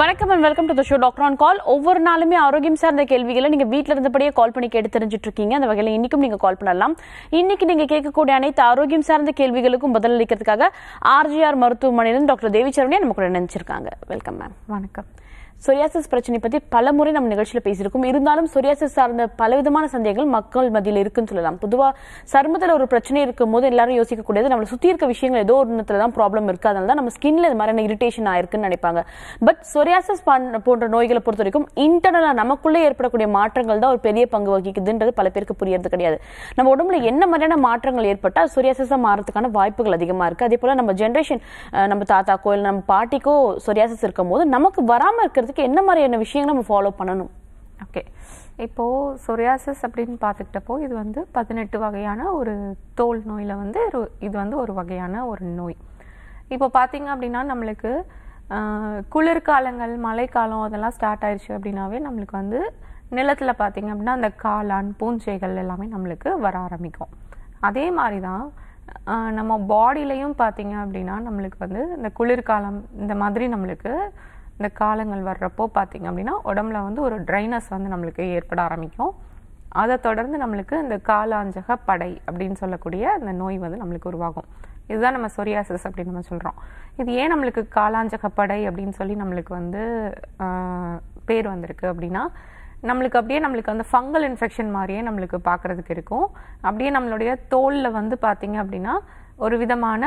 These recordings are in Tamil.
வணக்கம் and welcome to the show doctor on call ஒவ்வொரு நாளுமே ஆரோக்கியம் சார்ந்த கேள்விகளை நீங்கள் வீட்டில் இருந்தபடியே கால் பண்ணி கேட்டு தெரிஞ்சுட்டு இருக்கீங்க அந்த வகையில் இன்றைக்கும் நீங்கள் கால் பண்ணலாம் இன்னைக்கு நீங்கள் கேட்கக்கூடிய அனைத்து ஆரோக்கியம் சார்ந்த கேள்விகளுக்கும் பதிலளிக்கிறதுக்காக ஆர்ஜிஆர் மருத்துவமனையிலிருந்து டாக்டர் தேவிச்சரணியை நமக்கு நினைச்சிருக்காங்க வெல்கம் மேம் வணக்கம் சொரியாசிஸ் பிரச்சனை பற்றி பல முறை நம்ம நிகழ்ச்சியில் பேசியிருக்கோம் இருந்தாலும் சொரியாசிஸ் சார்ந்த பல விதமான சந்தேகங்கள் மக்கள் மத்தியில் இருக்குன்னு சொல்லலாம் பொதுவாக சருமத்தில் ஒரு பிரச்சனை இருக்கும் போது எல்லாரும் கூடியது நம்மளை சுற்றி இருக்க விஷயங்கள் ஏதோ ஒரு தான் ப்ராப்ளம் இருக்கு அதனால தான் நம்ம ஸ்கின்ல இது மாதிரியான இரிட்டேஷன் ஆயிருக்குன்னு நினைப்பாங்க பட் சொரியாசிஸ் போன்ற நோய்களை பொறுத்த வரைக்கும் இன்டர்னலாக நமக்குள்ளே ஏற்படக்கூடிய மாற்றங்கள் தான் ஒரு பெரிய பங்கு வகிக்குதுன்றது பல பேருக்கு புரியறது கிடையாது நம்ம உடம்புல என்ன மாதிரியான மாற்றங்கள் ஏற்பட்டால் சொரியாசிஸ் மாறதுக்கான வாய்ப்புகள் அதிகமாக இருக்குது அதே போல் நம்ம ஜென்ரேஷன் நம்ம தாத்தா இல்லை நம்ம பாட்டிக்கோ சொரியாசிஸ் இருக்கும் போது நமக்கு வராமல் இருக்கிறது அதுக்கு என்ன மாதிரியான விஷயங்கள் நம்ம ஃபாலோ பண்ணணும் ஓகே இப்போது சொரியாசஸ் அப்படின்னு பார்த்துக்கிட்டப்போ இது வந்து பதினெட்டு வகையான ஒரு தோல் நோயில் வந்து இது வந்து ஒரு வகையான ஒரு நோய் இப்போ பார்த்திங்க அப்படின்னா நம்மளுக்கு குளிர்காலங்கள் மழைக்காலம் அதெல்லாம் ஸ்டார்ட் ஆயிடுச்சு அப்படின்னாவே நம்மளுக்கு வந்து நிலத்தில் பார்த்திங்க அப்படின்னா அந்த காளான் பூஞ்சைகள் எல்லாமே நம்மளுக்கு வர ஆரம்பிக்கும் அதே மாதிரி தான் நம்ம பாடியிலையும் பார்த்திங்க அப்படின்னா நம்மளுக்கு வந்து இந்த குளிர்காலம் இந்த மாதிரி நம்மளுக்கு இந்த காலங்கள் வர்றப்போ பார்த்திங்க அப்படின்னா உடம்புல வந்து ஒரு ட்ரைனஸ் வந்து நம்மளுக்கு ஏற்பட ஆரம்பிக்கும் அதை தொடர்ந்து நம்மளுக்கு இந்த காலாஞ்சக படை அப்படின்னு சொல்லக்கூடிய அந்த நோய் வந்து நம்மளுக்கு உருவாகும் இதுதான் நம்ம சொரியாசிஸ் அப்படின்னு நம்ம சொல்கிறோம் இது ஏன் நம்மளுக்கு காலாஞ்சக படை அப்படின்னு சொல்லி நம்மளுக்கு வந்து பேர் வந்திருக்கு அப்படின்னா நம்மளுக்கு அப்படியே நம்மளுக்கு அந்த ஃபங்கல் இன்ஃபெக்ஷன் மாதிரியே நம்மளுக்கு பார்க்குறதுக்கு இருக்கும் அப்படியே நம்மளுடைய தோலில் வந்து பார்த்திங்க அப்படின்னா ஒரு விதமான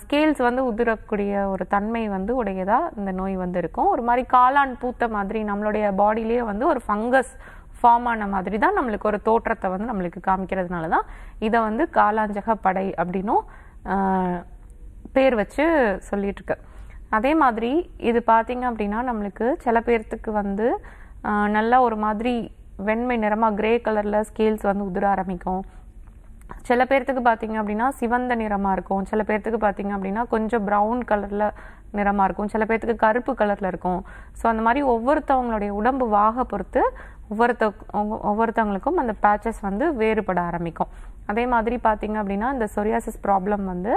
ஸ்கேல்ஸ் வந்து உதிரக்கூடிய ஒரு தன்மை வந்து உடையதாக இந்த நோய் வந்து இருக்கும் ஒரு மாதிரி காளான் பூத்த மாதிரி நம்மளுடைய பாடியிலேயே வந்து ஒரு ஃபங்கஸ் ஃபார்ம் ஆன மாதிரி தான் நம்மளுக்கு ஒரு தோற்றத்தை வந்து நம்மளுக்கு காமிக்கிறதுனால தான் இதை வந்து காலாஞ்சக படை அப்படின்னும் பேர் வச்சு சொல்லிட்டுருக்கு அதே மாதிரி இது பார்த்திங்க அப்படின்னா நம்மளுக்கு சில பேர்த்துக்கு வந்து நல்லா ஒரு மாதிரி வெண்மை நிறமாக கிரே கலரில் ஸ்கேல்ஸ் வந்து உதிர ஆரம்பிக்கும் சில பேர்த்துக்கு பார்த்தீங்க அப்படின்னா சிவந்த நிறமாக இருக்கும் சில பேர்த்துக்கு பார்த்தீங்க அப்படின்னா கொஞ்சம் ப்ரௌன் கலரில் நிறமாக இருக்கும் சில பேர்த்துக்கு கருப்பு கலரில் இருக்கும் ஸோ அந்த மாதிரி ஒவ்வொருத்தவங்களுடைய உடம்பு வாக பொறுத்து ஒவ்வொருத்த ஒவ்வொருத்தவங்களுக்கும் அந்த பேச்சஸ் வந்து வேறுபட ஆரம்பிக்கும் அதே மாதிரி பார்த்தீங்க அப்படின்னா இந்த சொரியாசிஸ் ப்ராப்ளம் வந்து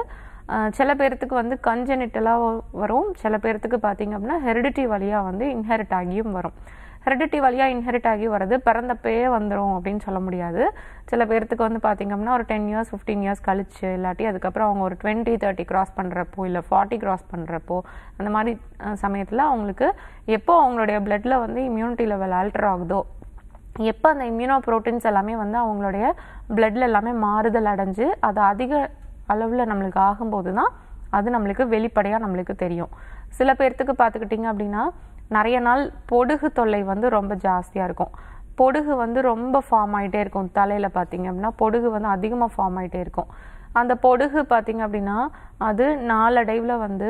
சில பேர்த்துக்கு வந்து கஞ்சனிட்டலாக வரும் சில பேர்த்துக்கு பார்த்தீங்க அப்படின்னா ஹெரிடிட்டி வழியாக வந்து இன்ஹெரிட் ஆகியும் வரும் ஹெரிடிட்டி வழியாக இன்ஹெரிட் ஆகி வருது பிறந்தப்பே வந்துடும் அப்படின்னு சொல்ல முடியாது சில பேர்த்துக்கு வந்து பார்த்திங்க அப்படின்னா ஒரு டென் இயர்ஸ் ஃபிஃப்டீன் இயர்ஸ் கழிச்சு இல்லாட்டி அதுக்கப்புறம் அவங்க ஒரு டுவெண்ட்டி தேர்ட்டி கிராஸ் பண்ணுறப்போ இல்லை ஃபார்ட்டி கிராஸ் பண்ணுறப்போ அந்த மாதிரி சமயத்தில் அவங்களுக்கு எப்போ அவங்களுடைய பிளட்டில் வந்து இம்யூனிட்டி லெவல் ஆல்டர் ஆகுதோ எப்போ அந்த இம்யூனோ ப்ரோட்டீன்ஸ் எல்லாமே வந்து அவங்களுடைய பிளட்டில் எல்லாமே மாறுதல் அடைஞ்சு அது அதிக அளவில் நம்மளுக்கு ஆகும்போது தான் அது நம்மளுக்கு வெளிப்படையாக நம்மளுக்கு தெரியும் சில பேர்த்துக்கு பார்த்துக்கிட்டிங்க அப்படின்னா நிறைய நாள் பொடுகு தொல்லை வந்து ரொம்ப ஜாஸ்தியாக இருக்கும் பொடுகு வந்து ரொம்ப ஃபார்ம் ஆகிட்டே இருக்கும் தலையில் பார்த்திங்க அப்படின்னா பொடுகு வந்து அதிகமாக ஃபார்ம் ஆகிட்டே இருக்கும் அந்த பொடுகு பார்த்திங்க அப்படின்னா அது நாளடைவில் வந்து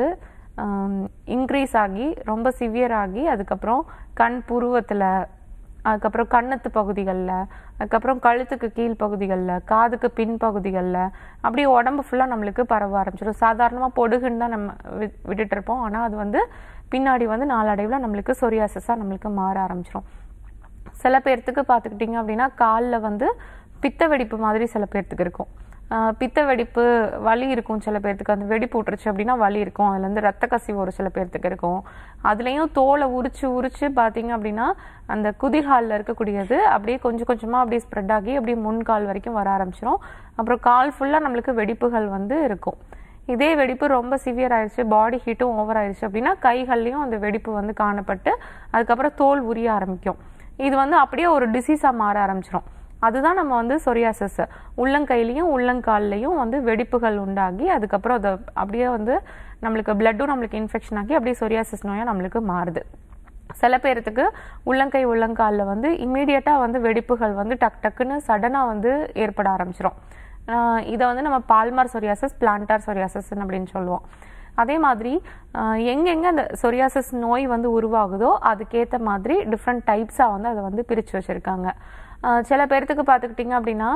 இன்க்ரீஸ் ஆகி ரொம்ப சிவியர் ஆகி அதுக்கப்புறம் கண் புருவத்தில் அதுக்கப்புறம் கண்ணத்து பகுதிகளில் அதுக்கப்புறம் கழுத்துக்கு கீழ் பகுதிகளில் காதுக்கு பின் பகுதிகளில் அப்படியே உடம்பு ஃபுல்லாக நம்மளுக்கு பரவ ஆரம்பிச்சிடும் சாதாரணமாக பொடுகுன்னு தான் நம்ம விட்டுட்டு இருப்போம் ஆனால் அது வந்து பின்னாடி வந்து நாளடைவில் நம்மளுக்கு சொரியாசஸாக நம்மளுக்கு மாற ஆரம்பிச்சிடும் சில பேர்த்துக்கு பார்த்துக்கிட்டிங்க அப்படின்னா காலில் வந்து பித்த வெடிப்பு மாதிரி சில பேர்த்துக்கு இருக்கும் பித்த வெடிப்பு வலி இருக்கும் சில பேர்த்துக்கு அந்த வெடிப்பு விட்டுருச்சு அப்படின்னா வலி இருக்கும் அதுலேருந்து ரத்த கசிவு ஒரு சில பேர்த்துக்கு இருக்கும் அதுலேயும் தோலை உரிச்சு உரிச்சு பார்த்தீங்க அப்படின்னா அந்த குதிகாலில் இருக்கக்கூடியது அப்படியே கொஞ்சம் கொஞ்சமாக அப்படியே ஸ்ப்ரெட் ஆகி அப்படியே முன்கால் வரைக்கும் வர ஆரம்பிச்சிடும் அப்புறம் கால் ஃபுல்லாக நம்மளுக்கு வெடிப்புகள் வந்து இருக்கும் இதே வெடிப்பு ரொம்ப சிவியர் ஆயிடுச்சு பாடி ஹீட்டும் ஓவர் ஆயிடுச்சு அப்படின்னா கைகள்லையும் அந்த வெடிப்பு வந்து காணப்பட்டு அதுக்கப்புறம் தோல் உரிய ஆரம்பிக்கும் இது வந்து அப்படியே ஒரு டிசீஸாக மாற ஆரம்பிச்சிடும் அதுதான் நம்ம வந்து சொரியாசஸ் உள்ளங்கையிலையும் உள்ளங்கால்லையும் வந்து வெடிப்புகள் உண்டாகி அதுக்கப்புறம் அதை அப்படியே வந்து நம்மளுக்கு பிளட்டும் நம்மளுக்கு இன்ஃபெக்ஷன் ஆகி அப்படியே சொரியாசஸ் நோயாக நம்மளுக்கு மாறுது சில பேர்த்துக்கு உள்ளங்கை உள்ளங்காலில் வந்து இம்மீடியட்டாக வந்து வெடிப்புகள் வந்து டக் டக்குன்னு சடனாக வந்து ஏற்பட ஆரம்பிச்சிடும் இதை வந்து நம்ம பால்மார் சொரியாசஸ் பிளான்டார் சொரியாசஸ் அப்படின்னு சொல்லுவோம் அதே மாதிரி எங்கெங்கே அந்த சொரியாசஸ் நோய் வந்து உருவாகுதோ அதுக்கேற்ற மாதிரி டிஃப்ரெண்ட் டைப்ஸாக வந்து அதை வந்து பிரித்து வச்சுருக்காங்க சில பேர்த்துக்கு பார்த்துக்கிட்டிங்க அப்படின்னா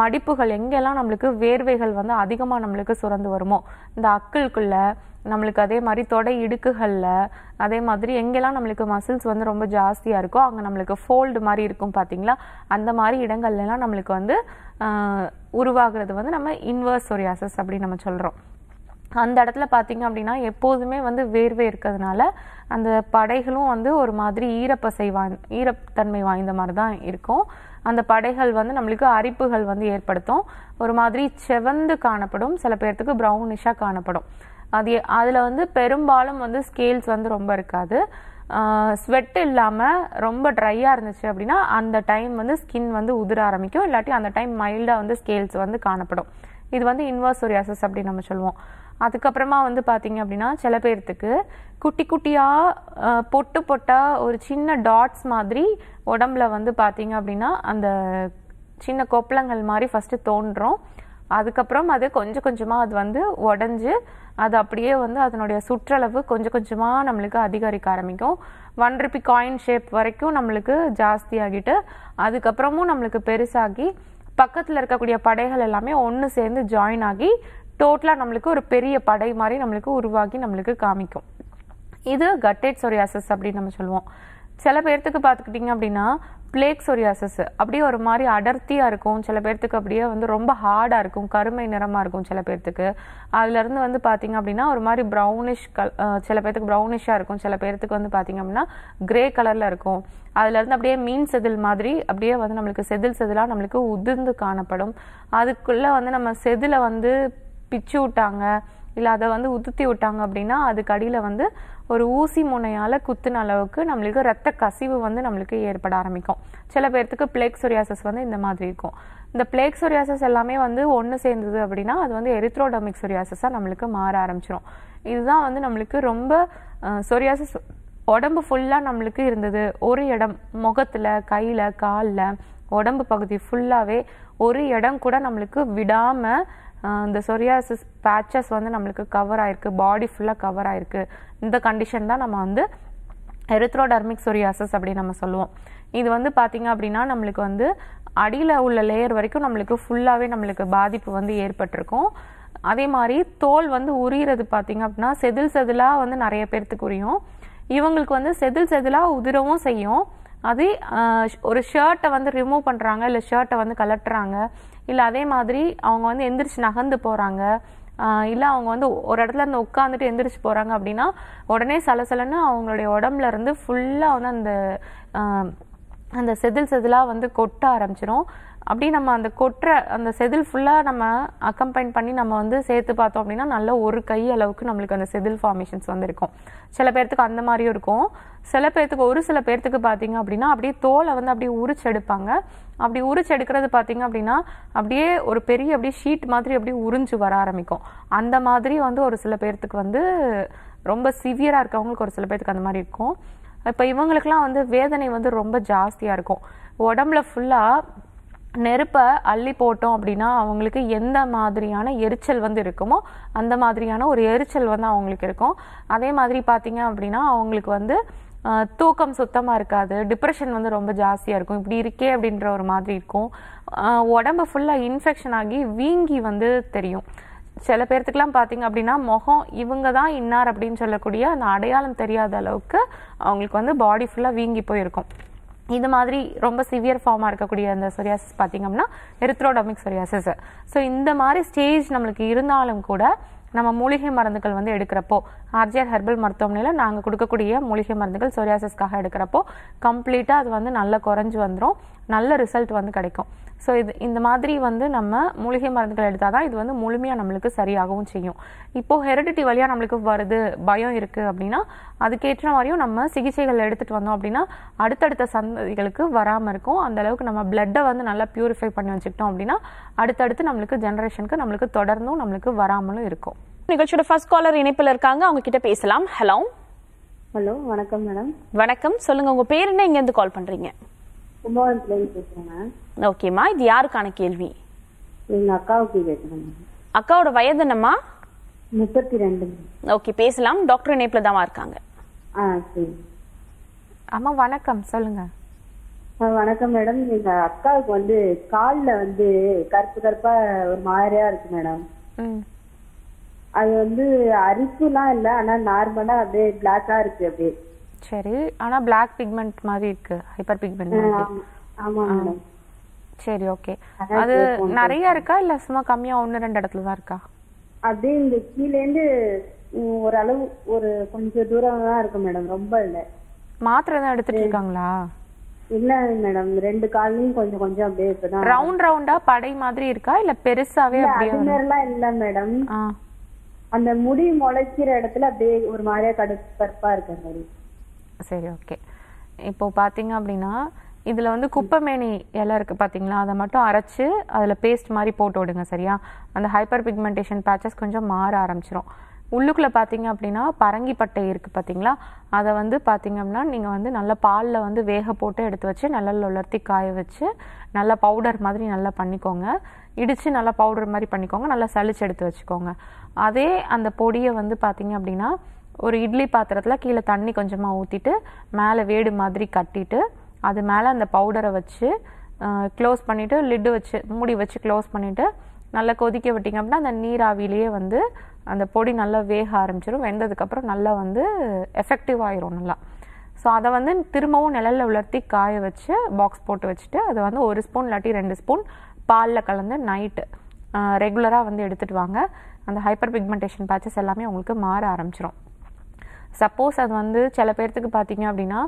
மடிப்புகள் எங்கெல்லாம் நம்மளுக்கு வேர்வைகள் வந்து அதிகமாக நம்மளுக்கு சுரந்து வருமோ இந்த அக்கலுக்குள்ளே நம்மளுக்கு அதே மாதிரி தொடை இடுக்குகளில் அதே மாதிரி எங்கெல்லாம் நம்மளுக்கு மசில்ஸ் வந்து ரொம்ப ஜாஸ்தியாக இருக்கோ அங்கே நம்மளுக்கு ஃபோல்டு மாதிரி இருக்கும் பார்த்தீங்களா அந்த மாதிரி இடங்கள்லாம் நம்மளுக்கு வந்து உருவாகிறது வந்து நம்ம இன்வர்ஸ் ஒரியாசஸ் அப்படின்னு நம்ம சொல்கிறோம் அந்த இடத்துல பார்த்தீங்க அப்படின்னா எப்போதுமே வந்து வேர்வை இருக்கிறதுனால அந்த படைகளும் வந்து ஒரு மாதிரி ஈரப்பசை வாய் ஈரத்தன்மை வாய்ந்த மாதிரி தான் இருக்கும் அந்த படைகள் வந்து நம்மளுக்கு அரிப்புகள் வந்து ஏற்படுத்தும் ஒரு மாதிரி செவந்து காணப்படும் சில பேர்த்துக்கு ப்ரௌனிஷாக காணப்படும் அது அதில் வந்து பெரும்பாலும் வந்து ஸ்கேல்ஸ் வந்து ரொம்ப இருக்காது ஸ்வெட் இல்லாமல் ரொம்ப ட்ரையாக இருந்துச்சு அப்படின்னா அந்த டைம் வந்து ஸ்கின் வந்து உதிர ஆரம்பிக்கும் இல்லாட்டி அந்த டைம் மைல்டாக வந்து ஸ்கேல்ஸ் வந்து காணப்படும் இது வந்து இன்வர்சோரியாசஸ் அப்படின்னு நம்ம சொல்லுவோம் அதுக்கப்புறமா வந்து பார்த்தீங்க அப்படின்னா சில பேர்த்துக்கு குட்டி குட்டியாக பொட்டு பொட்டா ஒரு சின்ன டாட்ஸ் மாதிரி உடம்புல வந்து பார்த்தீங்க அப்படின்னா அந்த சின்ன கொப்பளங்கள் மாதிரி ஃபஸ்ட்டு தோன்றும் அதுக்கப்புறம் அது கொஞ்சம் கொஞ்சமாக அது வந்து உடஞ்சி அது அப்படியே வந்து அதனுடைய சுற்றளவு கொஞ்சம் கொஞ்சமாக நம்மளுக்கு அதிகரிக்க ஆரம்பிக்கும் ஒன் ருபி காயின் ஷேப் வரைக்கும் நம்மளுக்கு ஜாஸ்தி ஆகிட்டு அதுக்கப்புறமும் நம்மளுக்கு பெருசாகி பக்கத்தில் இருக்கக்கூடிய படைகள் எல்லாமே ஒன்று சேர்ந்து ஜாயின் ஆகி டோட்டலாக நம்மளுக்கு ஒரு பெரிய படை மாதிரி நம்மளுக்கு உருவாகி நம்மளுக்கு காமிக்கும் இது கட்டேட் சொரியாசஸ் அப்படின்னு நம்ம சொல்லுவோம் சில பேர்த்துக்கு பார்த்துக்கிட்டிங்க அப்படின்னா பிளேக் சொரியாசஸ் அப்படியே ஒரு மாதிரி அடர்த்தியாக இருக்கும் சில பேர்த்துக்கு அப்படியே வந்து ரொம்ப ஹார்டாக இருக்கும் கருமை நிறமாக இருக்கும் சில பேர்த்துக்கு அதுலேருந்து வந்து பார்த்திங்க அப்படின்னா ஒரு மாதிரி ப்ரௌனிஷ் கல் சில பேர்த்துக்கு ப்ரௌனிஷாக இருக்கும் சில பேர்த்துக்கு வந்து பார்த்திங்க அப்படின்னா கிரே கலரில் இருக்கும் அதுலேருந்து அப்படியே மீன் செதில் மாதிரி அப்படியே வந்து நம்மளுக்கு செதில் செதிலாக நம்மளுக்கு உதிர்ந்து காணப்படும் அதுக்குள்ளே வந்து நம்ம செதிலை வந்து பிச்சு விட்டாங்க இல்லை அதை வந்து உதுத்தி விட்டாங்க அப்படின்னா அதுக்கு அடியில் வந்து ஒரு ஊசி முனையால் குத்துன அளவுக்கு நம்மளுக்கு ரத்த கசிவு வந்து நம்மளுக்கு ஏற்பட ஆரம்பிக்கும் சில பேர்த்துக்கு பிளேக் சொரியாசஸ் வந்து இந்த மாதிரி இருக்கும் இந்த பிளேக் சொரியாசஸ் எல்லாமே வந்து ஒன்று சேர்ந்தது அப்படின்னா அது வந்து எரித்ரோடமிக் சொரியாசஸாக நம்மளுக்கு மாற ஆரம்பிச்சிடும் இதுதான் வந்து நம்மளுக்கு ரொம்ப சொரியாசஸ் உடம்பு ஃபுல்லாக நம்மளுக்கு இருந்தது ஒரு இடம் முகத்தில் கையில் காலில் உடம்பு பகுதி ஃபுல்லாகவே ஒரு இடம் கூட நம்மளுக்கு விடாமல் இந்த சொரியாசிஸ் பேச்சஸ் வந்து நம்மளுக்கு கவர் ஆயிருக்கு பாடி ஃபுல்லாக கவர் ஆயிருக்கு இந்த கண்டிஷன் தான் நம்ம வந்து எரித்ரோடர்மிக் சொரியாசஸ் அப்படின்னு நம்ம சொல்லுவோம் இது வந்து பார்த்திங்க அப்படின்னா நம்மளுக்கு வந்து அடியில் உள்ள லேயர் வரைக்கும் நம்மளுக்கு ஃபுல்லாகவே நம்மளுக்கு பாதிப்பு வந்து ஏற்பட்டிருக்கும் அதே மாதிரி தோல் வந்து உரியிறது பார்த்திங்க அப்படின்னா செதில் செதிலாக வந்து நிறைய பேர்த்துக்கு உரியும் இவங்களுக்கு வந்து செதில் செதிலாக உதிரவும் செய்யும் அது ஒரு ஷர்ட்டை வந்து ரிமூவ் பண்ணுறாங்க இல்லை ஷர்ட்டை வந்து கலட்டுறாங்க இல்லை அதே மாதிரி அவங்க வந்து எந்திரிச்சு நகர்ந்து போகிறாங்க இல்லை அவங்க வந்து ஒரு இடத்துல இருந்து உட்காந்துட்டு எந்திரிச்சு போகிறாங்க அப்படின்னா உடனே சலசலன்னு அவங்களுடைய உடம்புல இருந்து ஃபுல்லாக வந்து அந்த அந்த செதில் செதிலாக வந்து கொட்ட ஆரம்பிச்சிடும் அப்படி நம்ம அந்த கொட்டுற அந்த செதில் ஃபுல்லாக நம்ம அக்கம்பைன் பண்ணி நம்ம வந்து சேர்த்து பார்த்தோம் அப்படின்னா நல்ல ஒரு கை அளவுக்கு நம்மளுக்கு அந்த செதில் ஃபார்மேஷன்ஸ் வந்து இருக்கும் சில பேர்த்துக்கு அந்த மாதிரியும் இருக்கும் சில பேர்த்துக்கு ஒரு சில பேர்த்துக்கு பார்த்தீங்க அப்படின்னா அப்படியே தோலை வந்து அப்படியே உரிச்செடுப்பாங்க அப்படி உரிச்செடுக்கிறது பார்த்தீங்க அப்படின்னா அப்படியே ஒரு பெரிய அப்படியே ஷீட் மாதிரி அப்படியே உறிஞ்சு வர ஆரம்பிக்கும் அந்த மாதிரி வந்து ஒரு சில பேர்த்துக்கு வந்து ரொம்ப சிவியராக இருக்கவங்களுக்கு ஒரு சில பேர்த்துக்கு அந்த மாதிரி இருக்கும் இப்போ இவங்களுக்குலாம் வந்து வேதனை வந்து ரொம்ப ஜாஸ்தியாக இருக்கும் உடம்புல ஃபுல்லாக நெருப்பை அள்ளி போட்டோம் அப்படின்னா அவங்களுக்கு எந்த மாதிரியான எரிச்சல் வந்து இருக்குமோ அந்த மாதிரியான ஒரு எரிச்சல் வந்து அவங்களுக்கு இருக்கும் அதே மாதிரி பார்த்தீங்க அப்படின்னா அவங்களுக்கு வந்து தூக்கம் சுத்தமாக இருக்காது டிப்ரெஷன் வந்து ரொம்ப ஜாஸ்தியாக இருக்கும் இப்படி இருக்கே அப்படின்ற ஒரு மாதிரி இருக்கும் உடம்பு ஃபுல்லாக இன்ஃபெக்ஷன் ஆகி வீங்கி வந்து தெரியும் சில பேர்த்துக்கெலாம் பார்த்தீங்க அப்படின்னா முகம் இவங்க தான் இன்னார் அப்படின்னு சொல்லக்கூடிய அந்த அடையாளம் தெரியாத அளவுக்கு அவங்களுக்கு வந்து பாடி ஃபுல்லாக வீங்கி போயிருக்கும் இது மாதிரி ரொம்ப சிவியர் ஃபார்மாக இருக்கக்கூடிய அந்த சொரியாசிஸ் பார்த்திங்கம்னா எரித்ரோடமிக் சொரியாசிஸ் ஸோ இந்த மாதிரி ஸ்டேஜ் நம்மளுக்கு இருந்தாலும் கூட நம்ம மூலிகை மருந்துகள் வந்து எடுக்கிறப்போ ஆர்ஜிஆர் ஹெர்பல் மருத்துவமனையில் நாங்கள் கொடுக்கக்கூடிய மூலிகை மருந்துகள் சொரியாசிஸ்க்காக எடுக்கிறப்போ கம்ப்ளீட்டாக அது வந்து நல்லா குறைஞ்சி வந்துடும் நல்ல ரிசல்ட் வந்து கிடைக்கும் ஸோ இது இந்த மாதிரி வந்து நம்ம மூலிகை மருந்துகள் எடுத்தால் தான் இது வந்து முழுமையாக நம்மளுக்கு சரியாகவும் செய்யும் இப்போது ஹெரிடிட்டி வழியாக நம்மளுக்கு வருது பயம் இருக்குது அப்படின்னா அதுக்கேற்ற மாதிரியும் நம்ம சிகிச்சைகள் எடுத்துகிட்டு வந்தோம் அப்படின்னா அடுத்தடுத்த சந்ததிகளுக்கு வராமல் இருக்கும் அந்த அளவுக்கு நம்ம பிளட்டை வந்து நல்லா பியூரிஃபை பண்ணி வச்சுக்கிட்டோம் அப்படின்னா அடுத்தடுத்து நம்மளுக்கு ஜென்ரேஷனுக்கு நம்மளுக்கு தொடர்ந்தும் நம்மளுக்கு வராமலும் இருக்கும் நிகழ்ச்சியோட ஃபர்ஸ்ட் காலர் இணைப்பில் இருக்காங்க அவங்க கிட்ட பேசலாம் ஹலோ ஹலோ வணக்கம் மேடம் வணக்கம் சொல்லுங்க உங்க பேர் என்ன இங்க இருந்து கால் பண்றீங்க கும்பகோணத்துலேருந்து பேசுகிறேங்க ஓகேம்மா இது யாருக்கான கேள்வி எங்க அக்காவுக்கு கேட்குறேங்க அக்காவோட வயது என்னம்மா முப்பத்தி ரெண்டு ஓகே பேசலாம் டாக்டர் இணைப்பில் தான் இருக்காங்க ஆ சரி அம்மா வணக்கம் சொல்லுங்க வணக்கம் மேடம் எங்க அக்காவுக்கு வந்து கால்ல வந்து கருப்பு கருப்பா ஒரு மாதிரியா இருக்கு மேடம் அது வந்து அரிப்புலாம் இல்ல ஆனா நார்மலா அப்படியே பிளாக்கா இருக்கு அப்படியே சரி ஆனா பிளாக் பிக்மெண்ட் மாதிரி இருக்கு ஹைப்பர் பிக்மெண்ட் சரி ஓகே அது நிறைய இருக்கா இல்ல சும்மா கம்மியா ஒன்னு ரெண்டு இடத்துல தான் இருக்கா அப்படியே இந்த கீழ இருந்து ஒரு அளவு ஒரு கொஞ்சம் தூரம் தான் இருக்கு மேடம் ரொம்ப இல்ல மாத்திரை தான் எடுத்துட்டு இருக்காங்களா இல்ல மேடம் ரெண்டு கால்லையும் கொஞ்சம் கொஞ்சம் அப்படியே இப்பதான் ரவுண்ட் ரவுண்டா படை மாதிரி இருக்கா இல்ல பெருசாவே அப்படியே மாதிரிலாம் இல்ல மேடம் அந்த முடி முளைக்கிற இடத்துல அப்படியே ஒரு மாதிரியா கடுப்பா இருக்கு மாதிரி சரி ஓகே இப்போ பார்த்தீங்க அப்படின்னா இதில் வந்து குப்பைமேனி இலை இருக்குது பார்த்தீங்களா அதை மட்டும் அரைச்சி அதில் பேஸ்ட் மாதிரி போட்டு விடுங்க சரியா அந்த ஹைப்பர் பிக்மெண்டேஷன் பேச்சஸ் கொஞ்சம் மாற ஆரம்பிச்சிரும் உள்ளுக்குள்ளே பார்த்தீங்க அப்படின்னா பரங்கி பட்டை இருக்குது பார்த்தீங்களா அதை வந்து பார்த்தீங்க அப்படின்னா நீங்கள் வந்து நல்ல பாலில் வந்து வேக போட்டு எடுத்து வச்சு நல்லா உலர்த்தி காய வச்சு நல்லா பவுடர் மாதிரி நல்லா பண்ணிக்கோங்க இடித்து நல்லா பவுடர் மாதிரி பண்ணிக்கோங்க நல்லா சளிச்சு எடுத்து வச்சுக்கோங்க அதே அந்த பொடியை வந்து பார்த்தீங்க அப்படின்னா ஒரு இட்லி பாத்திரத்தில் கீழே தண்ணி கொஞ்சமாக ஊற்றிட்டு மேலே வேடு மாதிரி கட்டிட்டு அது மேலே அந்த பவுடரை வச்சு க்ளோஸ் பண்ணிவிட்டு லிட்டு வச்சு மூடி வச்சு க்ளோஸ் பண்ணிவிட்டு நல்லா கொதிக்க விட்டிங்க அப்படின்னா அந்த நீராவிலேயே வந்து அந்த பொடி நல்லா வேக ஆரம்பிச்சிடும் வெந்ததுக்கப்புறம் நல்லா வந்து எஃபெக்டிவ் ஆயிரும் நல்லா ஸோ அதை வந்து திரும்பவும் நிழலில் உலர்த்தி காய வச்சு பாக்ஸ் போட்டு வச்சுட்டு அதை வந்து ஒரு ஸ்பூன் இல்லாட்டி ரெண்டு ஸ்பூன் பாலில் கலந்து நைட்டு ரெகுலராக வந்து எடுத்துகிட்டு வாங்க அந்த ஹைப்பர் பிக்மெண்டேஷன் பேச்சஸ் எல்லாமே உங்களுக்கு மாற ஆரம்பிச்சிடும் சப்போஸ் அது வந்து சில பேர்த்துக்கு பார்த்தீங்க அப்படின்னா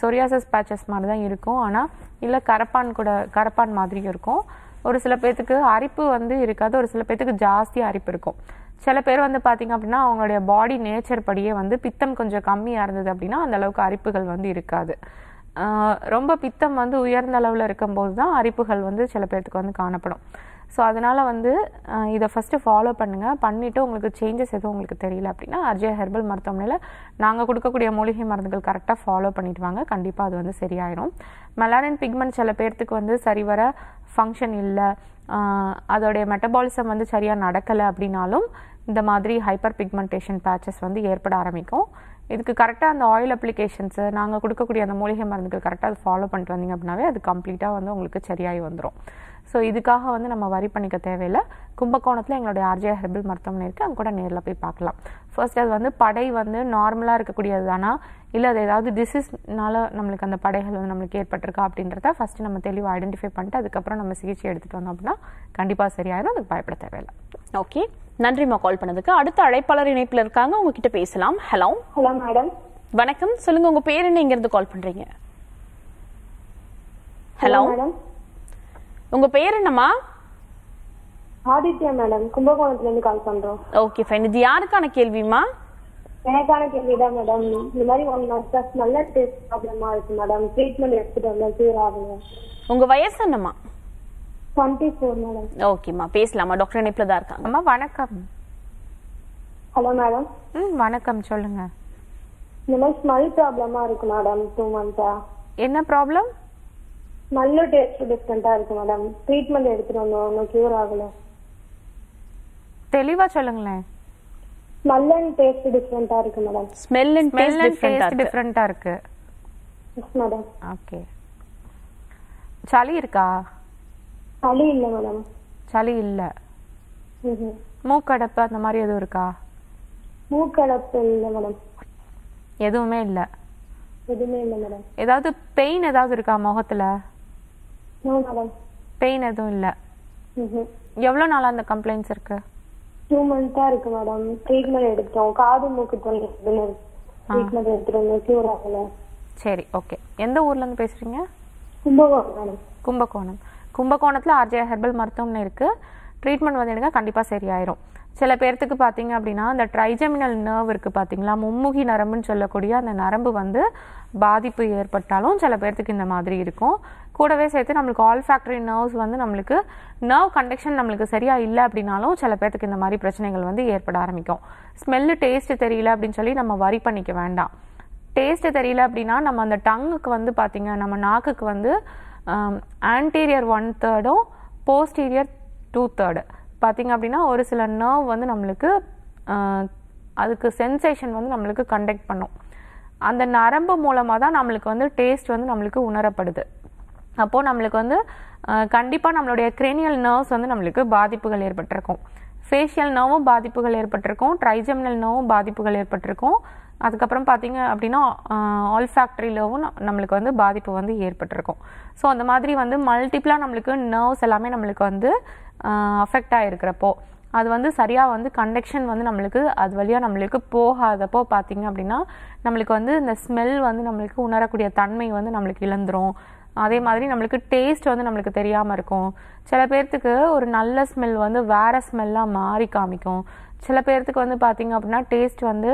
சொரியாசஸ் பேச்சஸ் மாதிரி தான் இருக்கும் ஆனால் இல்லை கரப்பான் கூட கரப்பான் மாதிரி இருக்கும் ஒரு சில பேர்த்துக்கு அரிப்பு வந்து இருக்காது ஒரு சில பேர்த்துக்கு ஜாஸ்தி அரிப்பு இருக்கும் சில பேர் வந்து பார்த்தீங்க அப்படின்னா அவங்களுடைய பாடி நேச்சர் படியே வந்து பித்தம் கொஞ்சம் கம்மியாக இருந்தது அப்படின்னா அந்த அளவுக்கு அரிப்புகள் வந்து இருக்காது ரொம்ப பித்தம் வந்து உயர்ந்த அளவில் இருக்கும்போது தான் அரிப்புகள் வந்து சில பேர்த்துக்கு வந்து காணப்படும் ஸோ அதனால் வந்து இதை ஃபஸ்ட்டு ஃபாலோ பண்ணுங்கள் பண்ணிவிட்டு உங்களுக்கு சேஞ்சஸ் எதுவும் உங்களுக்கு தெரியல அப்படின்னா அர்ஜய ஹெர்பல் மருத்துவமனையில் நாங்கள் கொடுக்கக்கூடிய மூலிகை மருந்துகள் கரெக்டாக ஃபாலோ பண்ணிட்டு வாங்க கண்டிப்பாக அது வந்து சரியாயிடும் மெலானின் பிக்மெண்ட் சில பேர்த்துக்கு வந்து சரிவர ஃபங்க்ஷன் இல்லை அதோடைய மெட்டபாலிசம் வந்து சரியாக நடக்கலை அப்படின்னாலும் இந்த மாதிரி ஹைப்பர் பிக்மெண்டேஷன் பேச்சஸ் வந்து ஏற்பட ஆரம்பிக்கும் இதுக்கு கரெக்டாக அந்த ஆயில் அப்ளிகேஷன்ஸு நாங்கள் கொடுக்கக்கூடிய அந்த மூலிகை மருந்துகள் கரெக்டாக அது ஃபாலோ பண்ணிட்டு வந்தீங்க அப்படின்னாவே அது கம்ப்ளீட்டாக வந்து உங்களுக்கு சரியாகி வந்துடும் ஸோ இதுக்காக வந்து நம்ம வரி பண்ணிக்க தேவையில்லை கும்பகோணத்தில் எங்களுடைய ஆர்ஜே ஹெர்பல் மருத்துவமனை இருக்குது அங்கே கூட நேரில் போய் பார்க்கலாம் ஃபர்ஸ்ட் அது வந்து படை வந்து நார்மலாக இருக்கக்கூடியது தானா இல்லை அது ஏதாவது டிசீஸ்னால நம்மளுக்கு அந்த படைகள் வந்து நம்மளுக்கு ஏற்பட்டிருக்கா அப்படின்றத ஃபஸ்ட்டு நம்ம தெளிவாக ஐடென்டிஃபை பண்ணிட்டு அதுக்கப்புறம் நம்ம சிகிச்சை எடுத்துகிட்டு வந்தோம் அப்படின்னா கண்டிப்பாக சரியாயிடும் அதுக்கு பயப்பட தேவையில்லை ஓகே நன்றிம்மா கால் பண்ணதுக்கு அடுத்த அழைப்பாளர் இணைப்பில் இருக்காங்க உங்ககிட்ட பேசலாம் ஹலோ ஹலோ மேடம் வணக்கம் சொல்லுங்க உங்க பேர் என்ன இங்கிருந்து கால் பண்றீங்க ஹலோ மேடம் உங்க பேர் என்னம்மா ஆதித்யா மேடம் கும்பகோணத்துல இருந்து கால் பண்றோம் ஓகே ஃபைன் இது யாருக்கான கேள்விமா எனக்கான கேள்விதான் மேடம் இந்த மாதிரி ஒன் மந்த்ஸா ஸ்மெல்ல டேஸ்ட் ப்ராப்ளமா இருக்கு மேடம் ட்ரீட்மெண்ட் எடுத்துட்டு வந்தா கியூர் ஆகுங்க உங்க வயசு என்னம்மா டுவெண்ட்டி ஃபோர் மேடம் ஓகேம்மா பேசலாமா டாக்டர் இணைப்புல தான் இருக்காங்க அம்மா வணக்கம் ஹலோ மேடம் ம் வணக்கம் சொல்லுங்க இந்த மாதிரி ஸ்மெல் ப்ராப்ளமா இருக்கு மேடம் டூ மந்த்ஸா என்ன ப்ராப்ளம் ஸ்மெல்லு டேஸ்ட் டிஃப்ரெண்டா இருக்கு மேடம் ட்ரீட்மெண்ட் எடுத்துட்டு வந்தோம் ஒன்றும் கியூர் ஆகல தெளிவா சொல்லுங்களேன் ஸ்மெல் அண்ட் டேஸ்ட் டிஃப்ரெண்டா இருக்கு madam smell and smell and taste டிஃப்ரெண்டா இருக்கு மேடம் ஓகே சளி இருக்கா சளி இல்ல மேடம் சளி இல்ல மூக்கடப்பு அந்த மாதிரி எதுவும் இருக்கா மூக்கடப்பு இல்ல மேடம் எதுவுமே இல்ல எதுவுமே இல்ல மேடம் ஏதாவது பெயின் ஏதாவது இருக்கா முகத்துல மேடம் பெயின் எதுவும் இல்லை எவ்வளோ நாளாக அந்த கம்ப்ளைண்ட்ஸ் இருக்கு டூ மந்த்தா இருக்கு மேடம் ட்ரீட்மெண்ட் எடுத்தோம் காது மூக்கு ட்ரீட்மெண்ட் எடுத்துட்டு கியூர் ஆகல சரி ஓகே எந்த ஊர்ல இருந்து பேசுறீங்க கும்பகோணம் மேடம் கும்பகோணம் கும்பகோணத்தில் ஆர்ஜே ஹெர்பல் மருத்துவம்னு இருக்கு ட்ரீட்மெண்ட் வந்து எடுங்க கண்டிப்பாக சரியாயிரும் சில பேர்த்துக்கு பார்த்தீங்க அப்படின்னா அந்த ட்ரைஜமினல் நர்வ் இருக்குது பார்த்தீங்களா மும்முகி நரம்புன்னு சொல்லக்கூடிய அந்த நரம்பு வந்து பாதிப்பு ஏற்பட்டாலும் சில பேர்த்துக்கு இந்த மாதிரி இருக்கும் கூடவே சேர்த்து நம்மளுக்கு ஆல் ஃபேக்டரி நர்வ்ஸ் வந்து நம்மளுக்கு நர்வ் கண்டக்ஷன் நம்மளுக்கு சரியாக இல்லை அப்படின்னாலும் சில பேர்த்துக்கு இந்த மாதிரி பிரச்சனைகள் வந்து ஏற்பட ஆரம்பிக்கும் ஸ்மெல்லு டேஸ்ட் தெரியல அப்படின்னு சொல்லி நம்ம வரி பண்ணிக்க வேண்டாம் டேஸ்ட் தெரியல அப்படின்னா நம்ம அந்த டங்குக்கு வந்து பார்த்திங்க நம்ம நாக்குக்கு வந்து ஆன்டீரியர் ஒன் தேர்டும் போஸ்டீரியர் டூ தேர்டு பார்த்திங்க அப்படின்னா ஒரு சில நர்வ் வந்து நம்மளுக்கு அதுக்கு சென்சேஷன் வந்து நம்மளுக்கு கண்டக்ட் பண்ணும் அந்த நரம்பு மூலமாக தான் நம்மளுக்கு வந்து டேஸ்ட் வந்து நம்மளுக்கு உணரப்படுது அப்போது நம்மளுக்கு வந்து கண்டிப்பாக நம்மளுடைய கிரேனியல் நர்வ்ஸ் வந்து நம்மளுக்கு பாதிப்புகள் ஏற்பட்டிருக்கும் ஃபேஷியல் நர்வும் பாதிப்புகள் ஏற்பட்டிருக்கும் ட்ரைஜெமினல் நர்வும் பாதிப்புகள் ஏற்பட்டிருக்கும் அதுக்கப்புறம் பார்த்தீங்க அப்படின்னா ஆல் ஃபேக்ட்ரியிலவும் நம்மளுக்கு வந்து பாதிப்பு வந்து ஏற்பட்டிருக்கும் ஸோ அந்த மாதிரி வந்து மல்டிப்ளாக நம்மளுக்கு நர்வ்ஸ் எல்லாமே நம்மளுக்கு வந்து அஃபெக்ட் ஆகிருக்கிறப்போ அது வந்து சரியாக வந்து கண்டெக்ஷன் வந்து நம்மளுக்கு அது வழியாக நம்மளுக்கு போகாதப்போ பார்த்தீங்க அப்படின்னா நம்மளுக்கு வந்து இந்த ஸ்மெல் வந்து நம்மளுக்கு உணரக்கூடிய தன்மை வந்து நம்மளுக்கு இழந்துரும் அதே மாதிரி நம்மளுக்கு டேஸ்ட் வந்து நம்மளுக்கு தெரியாமல் இருக்கும் சில பேர்த்துக்கு ஒரு நல்ல ஸ்மெல் வந்து வேறு ஸ்மெல்லாக மாறி காமிக்கும் சில பேர்த்துக்கு வந்து பார்த்திங்க அப்படின்னா டேஸ்ட் வந்து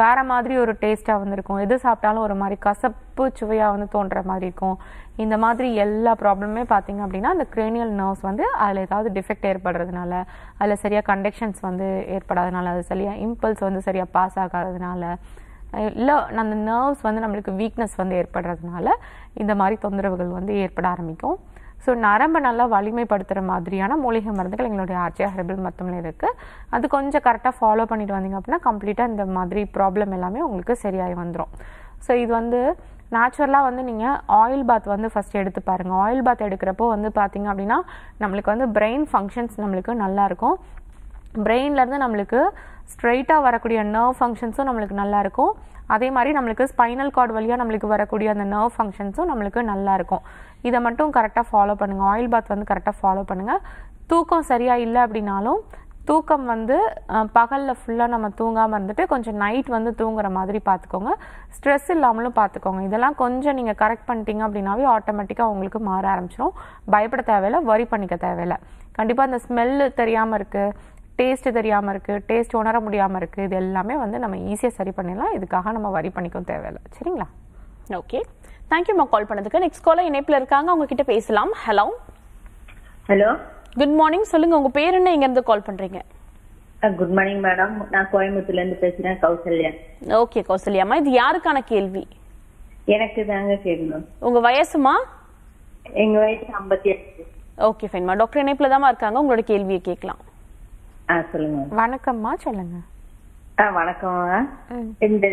வேறு மாதிரி ஒரு டேஸ்ட்டாக வந்துருக்கும் எது சாப்பிட்டாலும் ஒரு மாதிரி கசப்பு சுவையாக வந்து தோன்ற மாதிரி இருக்கும் இந்த மாதிரி எல்லா ப்ராப்ளமே பார்த்திங்க அப்படின்னா அந்த கிரேனியல் நர்வ்ஸ் வந்து அதில் ஏதாவது டிஃபெக்ட் ஏற்படுறதுனால அதில் சரியாக கண்டெக்ஷன்ஸ் வந்து ஏற்படாதனால அது சரியாக இம்பல்ஸ் வந்து சரியாக பாஸ் ஆகாததுனால இல்லை அந்த நர்வ்ஸ் வந்து நம்மளுக்கு வீக்னஸ் வந்து ஏற்படுறதுனால இந்த மாதிரி தொந்தரவுகள் வந்து ஏற்பட ஆரம்பிக்கும் ஸோ நரம்பு நல்லா வலிமைப்படுத்துகிற மாதிரியான மூலிகை மருந்துகள் எங்களுடைய ஆர்ஜியா ஹெர்பல் மருத்துவமனை இருக்குது அது கொஞ்சம் கரெக்டாக ஃபாலோ பண்ணிட்டு வந்தீங்க அப்படின்னா கம்ப்ளீட்டாக இந்த மாதிரி ப்ராப்ளம் எல்லாமே உங்களுக்கு சரியாகி வந்துடும் ஸோ இது வந்து நேச்சுரலாக வந்து நீங்கள் ஆயில் பாத் வந்து ஃபஸ்ட் எடுத்து பாருங்கள் ஆயில் பாத் எடுக்கிறப்போ வந்து பார்த்தீங்க அப்படின்னா நம்மளுக்கு வந்து பிரெயின் ஃபங்க்ஷன்ஸ் நம்மளுக்கு நல்லாயிருக்கும் பிரெயின்லேருந்து நம்மளுக்கு ஸ்ட்ரைட்டாக வரக்கூடிய நர்வ் ஃபங்க்ஷன்ஸும் நம்மளுக்கு நல்லாயிருக்கும் அதே மாதிரி நம்மளுக்கு ஸ்பைனல் கார்டு வழியாக நம்மளுக்கு வரக்கூடிய அந்த நர்வ் ஃபங்க்ஷன்ஸும் நம்மளுக்கு நல்லாயிருக்கும் இதை மட்டும் கரெக்டாக ஃபாலோ பண்ணுங்கள் ஆயில் பாத் வந்து கரெக்டாக ஃபாலோ பண்ணுங்கள் தூக்கம் சரியாக இல்லை அப்படின்னாலும் தூக்கம் வந்து பகலில் ஃபுல்லாக நம்ம தூங்காமல் இருந்துட்டு கொஞ்சம் நைட் வந்து தூங்குற மாதிரி பார்த்துக்கோங்க ஸ்ட்ரெஸ் இல்லாமலும் பார்த்துக்கோங்க இதெல்லாம் கொஞ்சம் நீங்கள் கரெக்ட் பண்ணிட்டீங்க அப்படின்னாவே ஆட்டோமேட்டிக்காக உங்களுக்கு மாற ஆரம்பிச்சிடும் பயப்பட தேவையில்லை வரி பண்ணிக்க தேவையில்லை கண்டிப்பாக அந்த ஸ்மெல்லு தெரியாமல் இருக்குது டேஸ்ட் தெரியாமல் இருக்குது டேஸ்ட் உணர முடியாமல் இருக்குது இது எல்லாமே வந்து நம்ம ஈஸியாக சரி பண்ணிடலாம் இதுக்காக நம்ம வரி பண்ணிக்கும் தேவையில்லை சரிங்களா ஓகே தேங்க்யூம்மா கால் பண்ணதுக்கு நெக்ஸ்ட் காலர் இணைப்பில் இருக்காங்க உங்ககிட்ட பேசலாம் ஹலோ ஹலோ குட் மார்னிங் சொல்லுங்க உங்க பேர் என்ன இங்க இருந்து கால் பண்றீங்க குட் மார்னிங் மேடம் நான் கோயம்புத்தூர்ல இருந்து பேசுறேன் கௌசல்யா ஓகே கௌசல்யாமா இது யாருக்கான கேள்வி எனக்கு தாங்க கேள்வி உங்க வயசுமா எங்க வயசு ஐம்பத்தி எட்டு ஓகே ஃபைன்மா டாக்டர் இணைப்புல தான் இருக்காங்க உங்களோட கேள்வியை கேட்கலாம் சொல்லுங்க வணக்கம்மா சொல்லுங்க வணக்கம் இந்த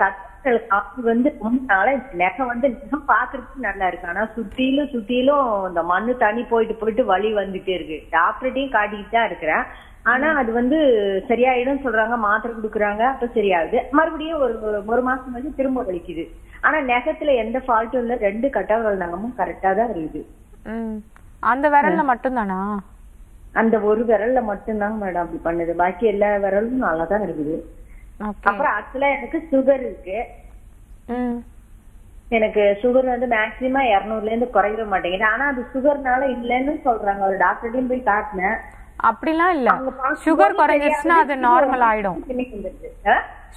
காற்று வந்து ரொம்ப நாள நகை வந்து நகம் பாக்குறதுக்கு நல்லா இருக்கு ஆனா சுத்திலும் சுத்திலும் இந்த மண்ணு தண்ணி போயிட்டு போயிட்டு வழி வந்துட்டே இருக்கு டாக்டர்டையும் காட்டிக்கிட்டு தான் இருக்கிறேன் ஆனா அது வந்து சரியாயிடும் சொல்றாங்க மாத்திரை குடுக்குறாங்க அப்ப சரியாகுது மறுபடியும் ஒரு ஒரு மாசம் வந்து திரும்ப வலிக்குது ஆனா நெகத்துல எந்த ஃபால்ட்டும் இல்ல ரெண்டு கட்டவர்கள் நகமும் கரெக்டா தான் இருக்குது அந்த விரல்ல மட்டும் தானா அந்த ஒரு விரல்ல மட்டும்தாங்க மேடம் அப்படி பண்ணுது பாக்கி எல்லா விரலும் நல்லா தான் இருக்குது அப்புறம் ஆக்சுவலா எனக்கு சுகர் இருக்கு எனக்கு சுகர் வந்து மேக்சிமம் இருநூறுல இருந்து குறைய மாட்டேங்குது ஆனா அது சுகர்னால இல்லன்னு சொல்றாங்க ஒரு டாக்டர்டையும் போய் காட்டினேன் அப்படிலாம் இல்ல சுகர் குறைஞ்சிருச்சுன்னா அது நார்மல் ஆயிடும்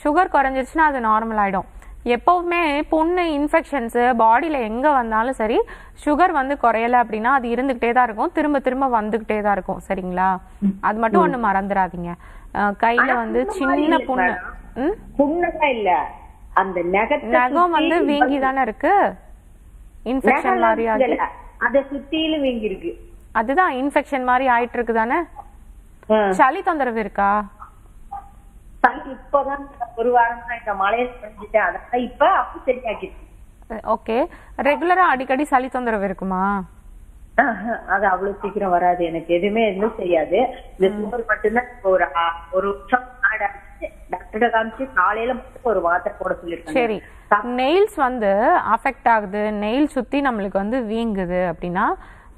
சுகர் குறைஞ்சிருச்சுன்னா அது நார்மல் ஆயிடும் எப்போவுமே புண்ணு இன்ஃபெக்ஷன்ஸு பாடியில் எங்கே வந்தாலும் சரி சுகர் வந்து குறையலை அப்படின்னா அது இருந்துக்கிட்டே தான் இருக்கும் திரும்ப திரும்ப வந்துக்கிட்டே தான் இருக்கும் சரிங்களா அது மட்டும் ஒன்று மறந்துடாதீங்க கையில் வந்து சின்ன புண்ணு புண்ணு நகம் வந்து வீங்கி தானே இருக்கு இன்ஃபெக்ஷன் மாதிரி ஆகுது அதை சுத்தியிலும் வீங்கி இருக்கு அதுதான் இன்ஃபெக்ஷன் மாதிரி ஆயிட்டு இருக்கு தானே சளி தொந்தரவு இருக்கா இப்பதான் ஒரு வாரம் இந்த மழையை செஞ்சுட்டு அதனால இப்ப அப்ப சரியாக்கிடுச்சு ஓகே ரெகுலரா அடிக்கடி சளி தொந்தரவு இருக்குமா அது அவ்வளவு சீக்கிரம் வராது எனக்கு எதுவுமே எதுவும் செய்யாது இந்த சுகர் மட்டும்தான் ஒரு ஒரு வருஷம் டாக்டர் காமிச்சு காலையில மட்டும் ஒரு மாத்திரை போட சொல்லிருக்காங்க சரி நெயில்ஸ் வந்து அஃபெக்ட் ஆகுது நெயில் சுத்தி நம்மளுக்கு வந்து வீங்குது அப்படின்னா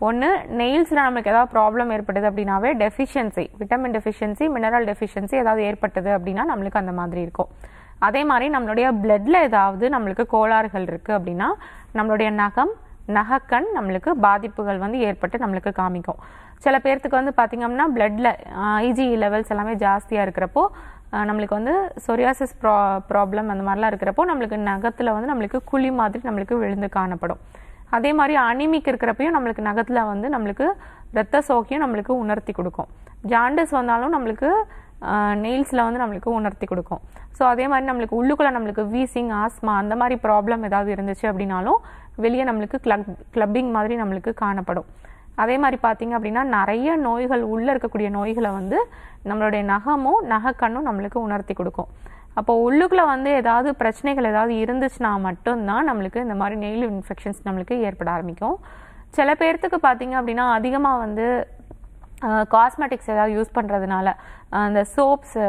ஒன்று நெயில்ஸில் நமக்கு ஏதாவது ப்ராப்ளம் ஏற்பட்டது அப்படின்னாவே deficiency vitamin deficiency mineral deficiency ஏதாவது ஏற்பட்டது அப்படின்னா நம்மளுக்கு அந்த மாதிரி இருக்கும் அதே மாதிரி நம்மளுடைய பிளட்டில் ஏதாவது நம்மளுக்கு கோளாறுகள் இருக்குது அப்படின்னா நம்மளுடைய நகம் நகக்கண் நம்மளுக்கு பாதிப்புகள் வந்து ஏற்பட்டு நம்மளுக்கு காமிக்கும் சில பேர்த்துக்கு வந்து அப்படின்னா பிளட்டில் ஐஜி லெவல்ஸ் எல்லாமே ஜாஸ்தியாக இருக்கிறப்போ நம்மளுக்கு வந்து சொரியாசிஸ் ப்ரா ப்ராப்ளம் அந்த மாதிரிலாம் இருக்கிறப்போ நம்மளுக்கு நகத்தில் வந்து நம்மளுக்கு குழி மாதிரி நம்மளுக்கு விழுந்து காணப்படும் அதே மாதிரி அனிமிக் இருக்கிறப்பையும் நம்மளுக்கு நகத்தில் வந்து நம்மளுக்கு ரத்த சோகையும் நம்மளுக்கு உணர்த்தி கொடுக்கும் ஜாண்டிஸ் வந்தாலும் நம்மளுக்கு நெயில்ஸில் வந்து நம்மளுக்கு உணர்த்தி கொடுக்கும் ஸோ அதே மாதிரி நம்மளுக்கு உள்ளுக்குள்ளே நம்மளுக்கு வீசிங் ஆஸ்மா அந்த மாதிரி ப்ராப்ளம் ஏதாவது இருந்துச்சு அப்படின்னாலும் வெளியே நம்மளுக்கு கிளப் கிளப்பிங் மாதிரி நம்மளுக்கு காணப்படும் அதே மாதிரி பார்த்திங்க அப்படின்னா நிறைய நோய்கள் உள்ளே இருக்கக்கூடிய நோய்களை வந்து நம்மளுடைய நகமும் நகக்கண்ணும் நம்மளுக்கு உணர்த்தி கொடுக்கும் அப்போ உள்ளுக்குள்ள வந்து ஏதாவது பிரச்சனைகள் ஏதாவது இருந்துச்சுன்னா மட்டும்தான் நம்மளுக்கு இந்த மாதிரி நெயில் இன்ஃபெக்ஷன்ஸ் நம்மளுக்கு ஏற்பட ஆரம்பிக்கும் சில பேர்த்துக்கு பார்த்தீங்க அப்படின்னா அதிகமாக வந்து காஸ்மெட்டிக்ஸ் ஏதாவது யூஸ் பண்ணுறதுனால அந்த சோப்ஸு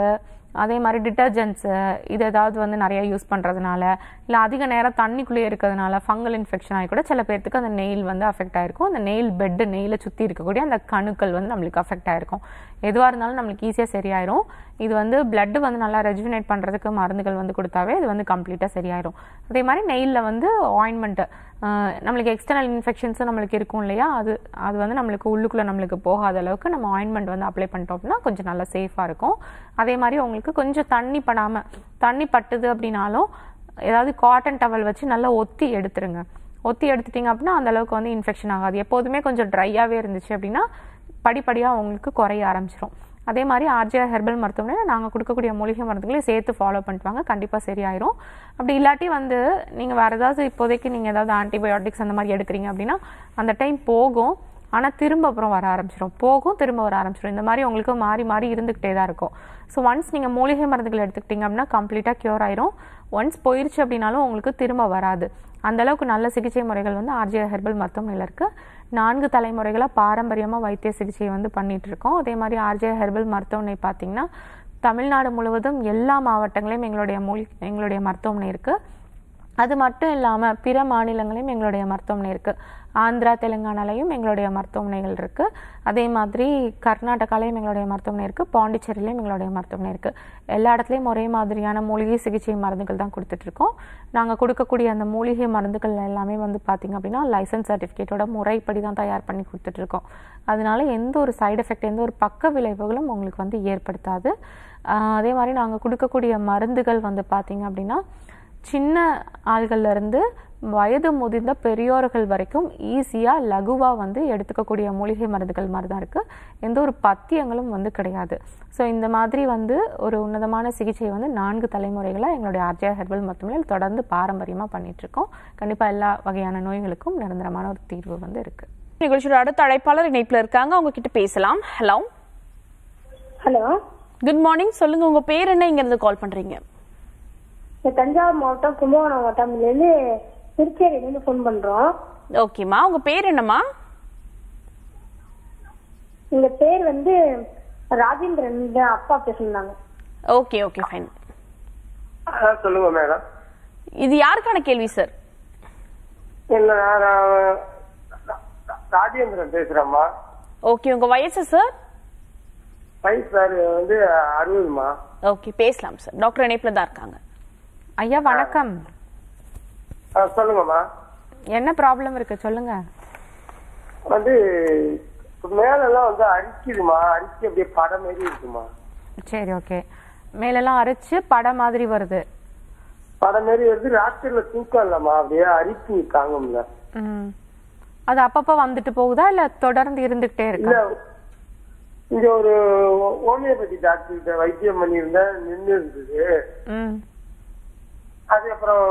அதே மாதிரி டிட்டர்ஜென்ட்ஸு இது ஏதாவது வந்து நிறையா யூஸ் பண்ணுறதுனால இல்லை அதிக நேரம் தண்ணிக்குள்ளேயே இருக்கிறதுனால ஃபங்கல் இன்ஃபெக்ஷன் ஆகி கூட சில பேர்த்துக்கு அந்த நெயில் வந்து அஃபெக்ட் ஆகிருக்கும் அந்த நெயில் பெட்டு நெயிலை சுற்றி இருக்கக்கூடிய அந்த கணுக்கள் வந்து நம்மளுக்கு அஃபெக்ட் ஆகிருக்கும் எதுவாக இருந்தாலும் நம்மளுக்கு ஈஸியாக சரியாயிரும் இது வந்து பிளட்டு வந்து நல்லா ரெஜுவினேட் பண்ணுறதுக்கு மருந்துகள் வந்து கொடுத்தாவே இது வந்து கம்ப்ளீட்டாக சரியாயிரும் அதே மாதிரி நெயிலில் வந்து ஆயின்மெண்ட்டு நம்மளுக்கு எக்ஸ்டர்னல் இன்ஃபெக்ஷன்ஸும் நம்மளுக்கு இருக்கும் இல்லையா அது அது வந்து நம்மளுக்கு உள்ளுக்குள்ளே நம்மளுக்கு போகாத அளவுக்கு நம்ம ஆயின்மெண்ட் வந்து அப்ளை பண்ணிட்டோம்னா கொஞ்சம் நல்லா சேஃபாக இருக்கும் அதே மாதிரி உங்களுக்கு கொஞ்சம் தண்ணி படாமல் தண்ணி பட்டுது அப்படின்னாலும் ஏதாவது காட்டன் டவல் வச்சு நல்லா ஒத்தி எடுத்துருங்க ஒத்தி எடுத்துட்டிங்க அப்படின்னா அந்தளவுக்கு வந்து இன்ஃபெக்ஷன் ஆகாது எப்போதுமே கொஞ்சம் ட்ரையாகவே இருந்துச்சு அப்படின்னா படிப்படியாக உங்களுக்கு குறைய ஆரம்பிச்சிடும் அதே மாதிரி ஆர்ஜிஆர் ஹெர்பல் மருத்துவமனையில் நாங்கள் கொடுக்கக்கூடிய மூலிகை மருந்துகளையும் சேர்த்து ஃபாலோ பண்ணிட்டு வாங்க கண்டிப்பாக சரியாயிரும் அப்படி இல்லாட்டி வந்து நீங்கள் வேறு ஏதாவது இப்போதைக்கு நீங்கள் ஏதாவது ஆன்டிபயோட்டிக்ஸ் அந்த மாதிரி எடுக்கிறீங்க அப்படின்னா அந்த டைம் போகும் ஆனால் திரும்ப அப்புறம் வர ஆரம்பிச்சிடும் போகும் திரும்ப வர ஆரம்பிச்சிடும் இந்த மாதிரி உங்களுக்கு மாறி மாறி இருந்துக்கிட்டே தான் இருக்கும் ஸோ ஒன்ஸ் நீங்கள் மூலிகை மருந்துகள் எடுத்துக்கிட்டிங்க அப்படின்னா கம்ப்ளீட்டாக க்யூர் ஆயிரும் ஒன்ஸ் போயிடுச்சு அப்படின்னாலும் உங்களுக்கு திரும்ப வராது அந்தளவுக்கு நல்ல சிகிச்சை முறைகள் வந்து ஆர்ஜிஆர் ஹெர்பல் மருத்துவமனையில் இருக்குது நான்கு தலைமுறைகளாக பாரம்பரியமாக வைத்திய சிகிச்சையை வந்து பண்ணிகிட்ருக்கோம் அதே மாதிரி ஆர்ஜே ஹெர்பல் மருத்துவமனை பார்த்தீங்கன்னா தமிழ்நாடு முழுவதும் எல்லா மாவட்டங்களையும் எங்களுடைய மூலி எங்களுடைய மருத்துவமனை இருக்குது அது மட்டும் இல்லாமல் பிற மாநிலங்களையும் எங்களுடைய மருத்துவமனை இருக்குது ஆந்திரா தெலுங்கானாலையும் எங்களுடைய மருத்துவமனைகள் இருக்குது அதே மாதிரி கர்நாடகாலையும் எங்களுடைய மருத்துவமனை இருக்குது பாண்டிச்சேரிலையும் எங்களுடைய மருத்துவமனை இருக்குது எல்லா இடத்துலையும் ஒரே மாதிரியான மூலிகை சிகிச்சை மருந்துகள் தான் கொடுத்துட்ருக்கோம் நாங்கள் கொடுக்கக்கூடிய அந்த மூலிகை மருந்துகள் எல்லாமே வந்து பார்த்திங்க அப்படின்னா லைசன்ஸ் சர்டிஃபிகேட்டோட முறைப்படி தான் தயார் பண்ணி கொடுத்துட்ருக்கோம் அதனால எந்த ஒரு சைடு எஃபெக்ட் எந்த ஒரு பக்க விளைவுகளும் உங்களுக்கு வந்து ஏற்படுத்தாது அதே மாதிரி நாங்கள் கொடுக்கக்கூடிய மருந்துகள் வந்து பார்த்திங்க அப்படின்னா சின்ன ஆள்கள்லேருந்து வயது முதிர்ந்த பெரியோர்கள் வரைக்கும் ஈஸியாக லகுவாக வந்து எடுத்துக்கக்கூடிய மூலிகை மருந்துகள் மாதிரி தான் இருக்குது எந்த ஒரு பத்தியங்களும் வந்து கிடையாது ஸோ இந்த மாதிரி வந்து ஒரு உன்னதமான சிகிச்சை வந்து நான்கு தலைமுறைகளாக எங்களுடைய ஆர்ஜய ஹெர்பல் மருத்துவமனையில் தொடர்ந்து பாரம்பரியமாக பண்ணிகிட்ருக்கோம் கண்டிப்பாக எல்லா வகையான நோய்களுக்கும் நிரந்தரமான ஒரு தீர்வு வந்து இருக்குது நிகழ்ச்சியோட அடுத்த அழைப்பாளர் இணைப்பில் இருக்காங்க அவங்க கிட்டே பேசலாம் ஹலோ ஹலோ குட் மார்னிங் சொல்லுங்க உங்க பேர் என்ன இங்க இருந்து கால் பண்றீங்க தஞ்சாவூர் மாவட்டம் கும்பகோணம் வட்டம்லேருந்து திருச்சேரியிலேருந்து ஃபோன் பண்றோம் ஓகேம்மா உங்க பேர் என்னம்மா எங்க பேர் வந்து ராஜேந்திரன் அப்பா பேசுனாங்க ஓகே ஓகே ஃபைன் சொல்லுங்க மேடம் இது யாருக்கான கேள்வி சார் இல்ல ராஜேந்திரன் பேசுறேம்மா ஓகே உங்க வயசு சார் வயசு சார் வந்து அறுபதுமா ஓகே பேசலாம் சார் டாக்டர் இணைப்புல தான் இருக்காங்க ஐயா வணக்கம் சொல்லுங்கம்மா என்ன ப்ராப்ளம் இருக்கு சொல்லுங்க வந்து மேலெல்லாம் வந்து அரிக்குதுமா அரிச்சு அப்படியே படம் மாரி இருக்குமா சரி ஓகே மேலெல்லாம் அரைச்சு படம் மாதிரி வருது படம் மாதிரி வருது ராத்திரில தூக்கம் இல்லம்மா அப்படியே அரிப்பு தாங்க முடியல அது அப்பப்ப வந்துட்டு போகுதா இல்ல தொடர்ந்து இருந்துகிட்டே இருக்கு இங்க ஒரு ஹோமியோபதி டாக்டர் கிட்ட வைத்தியம் பண்ணியிருந்தேன் நின்று இருந்தது அது அப்புறம்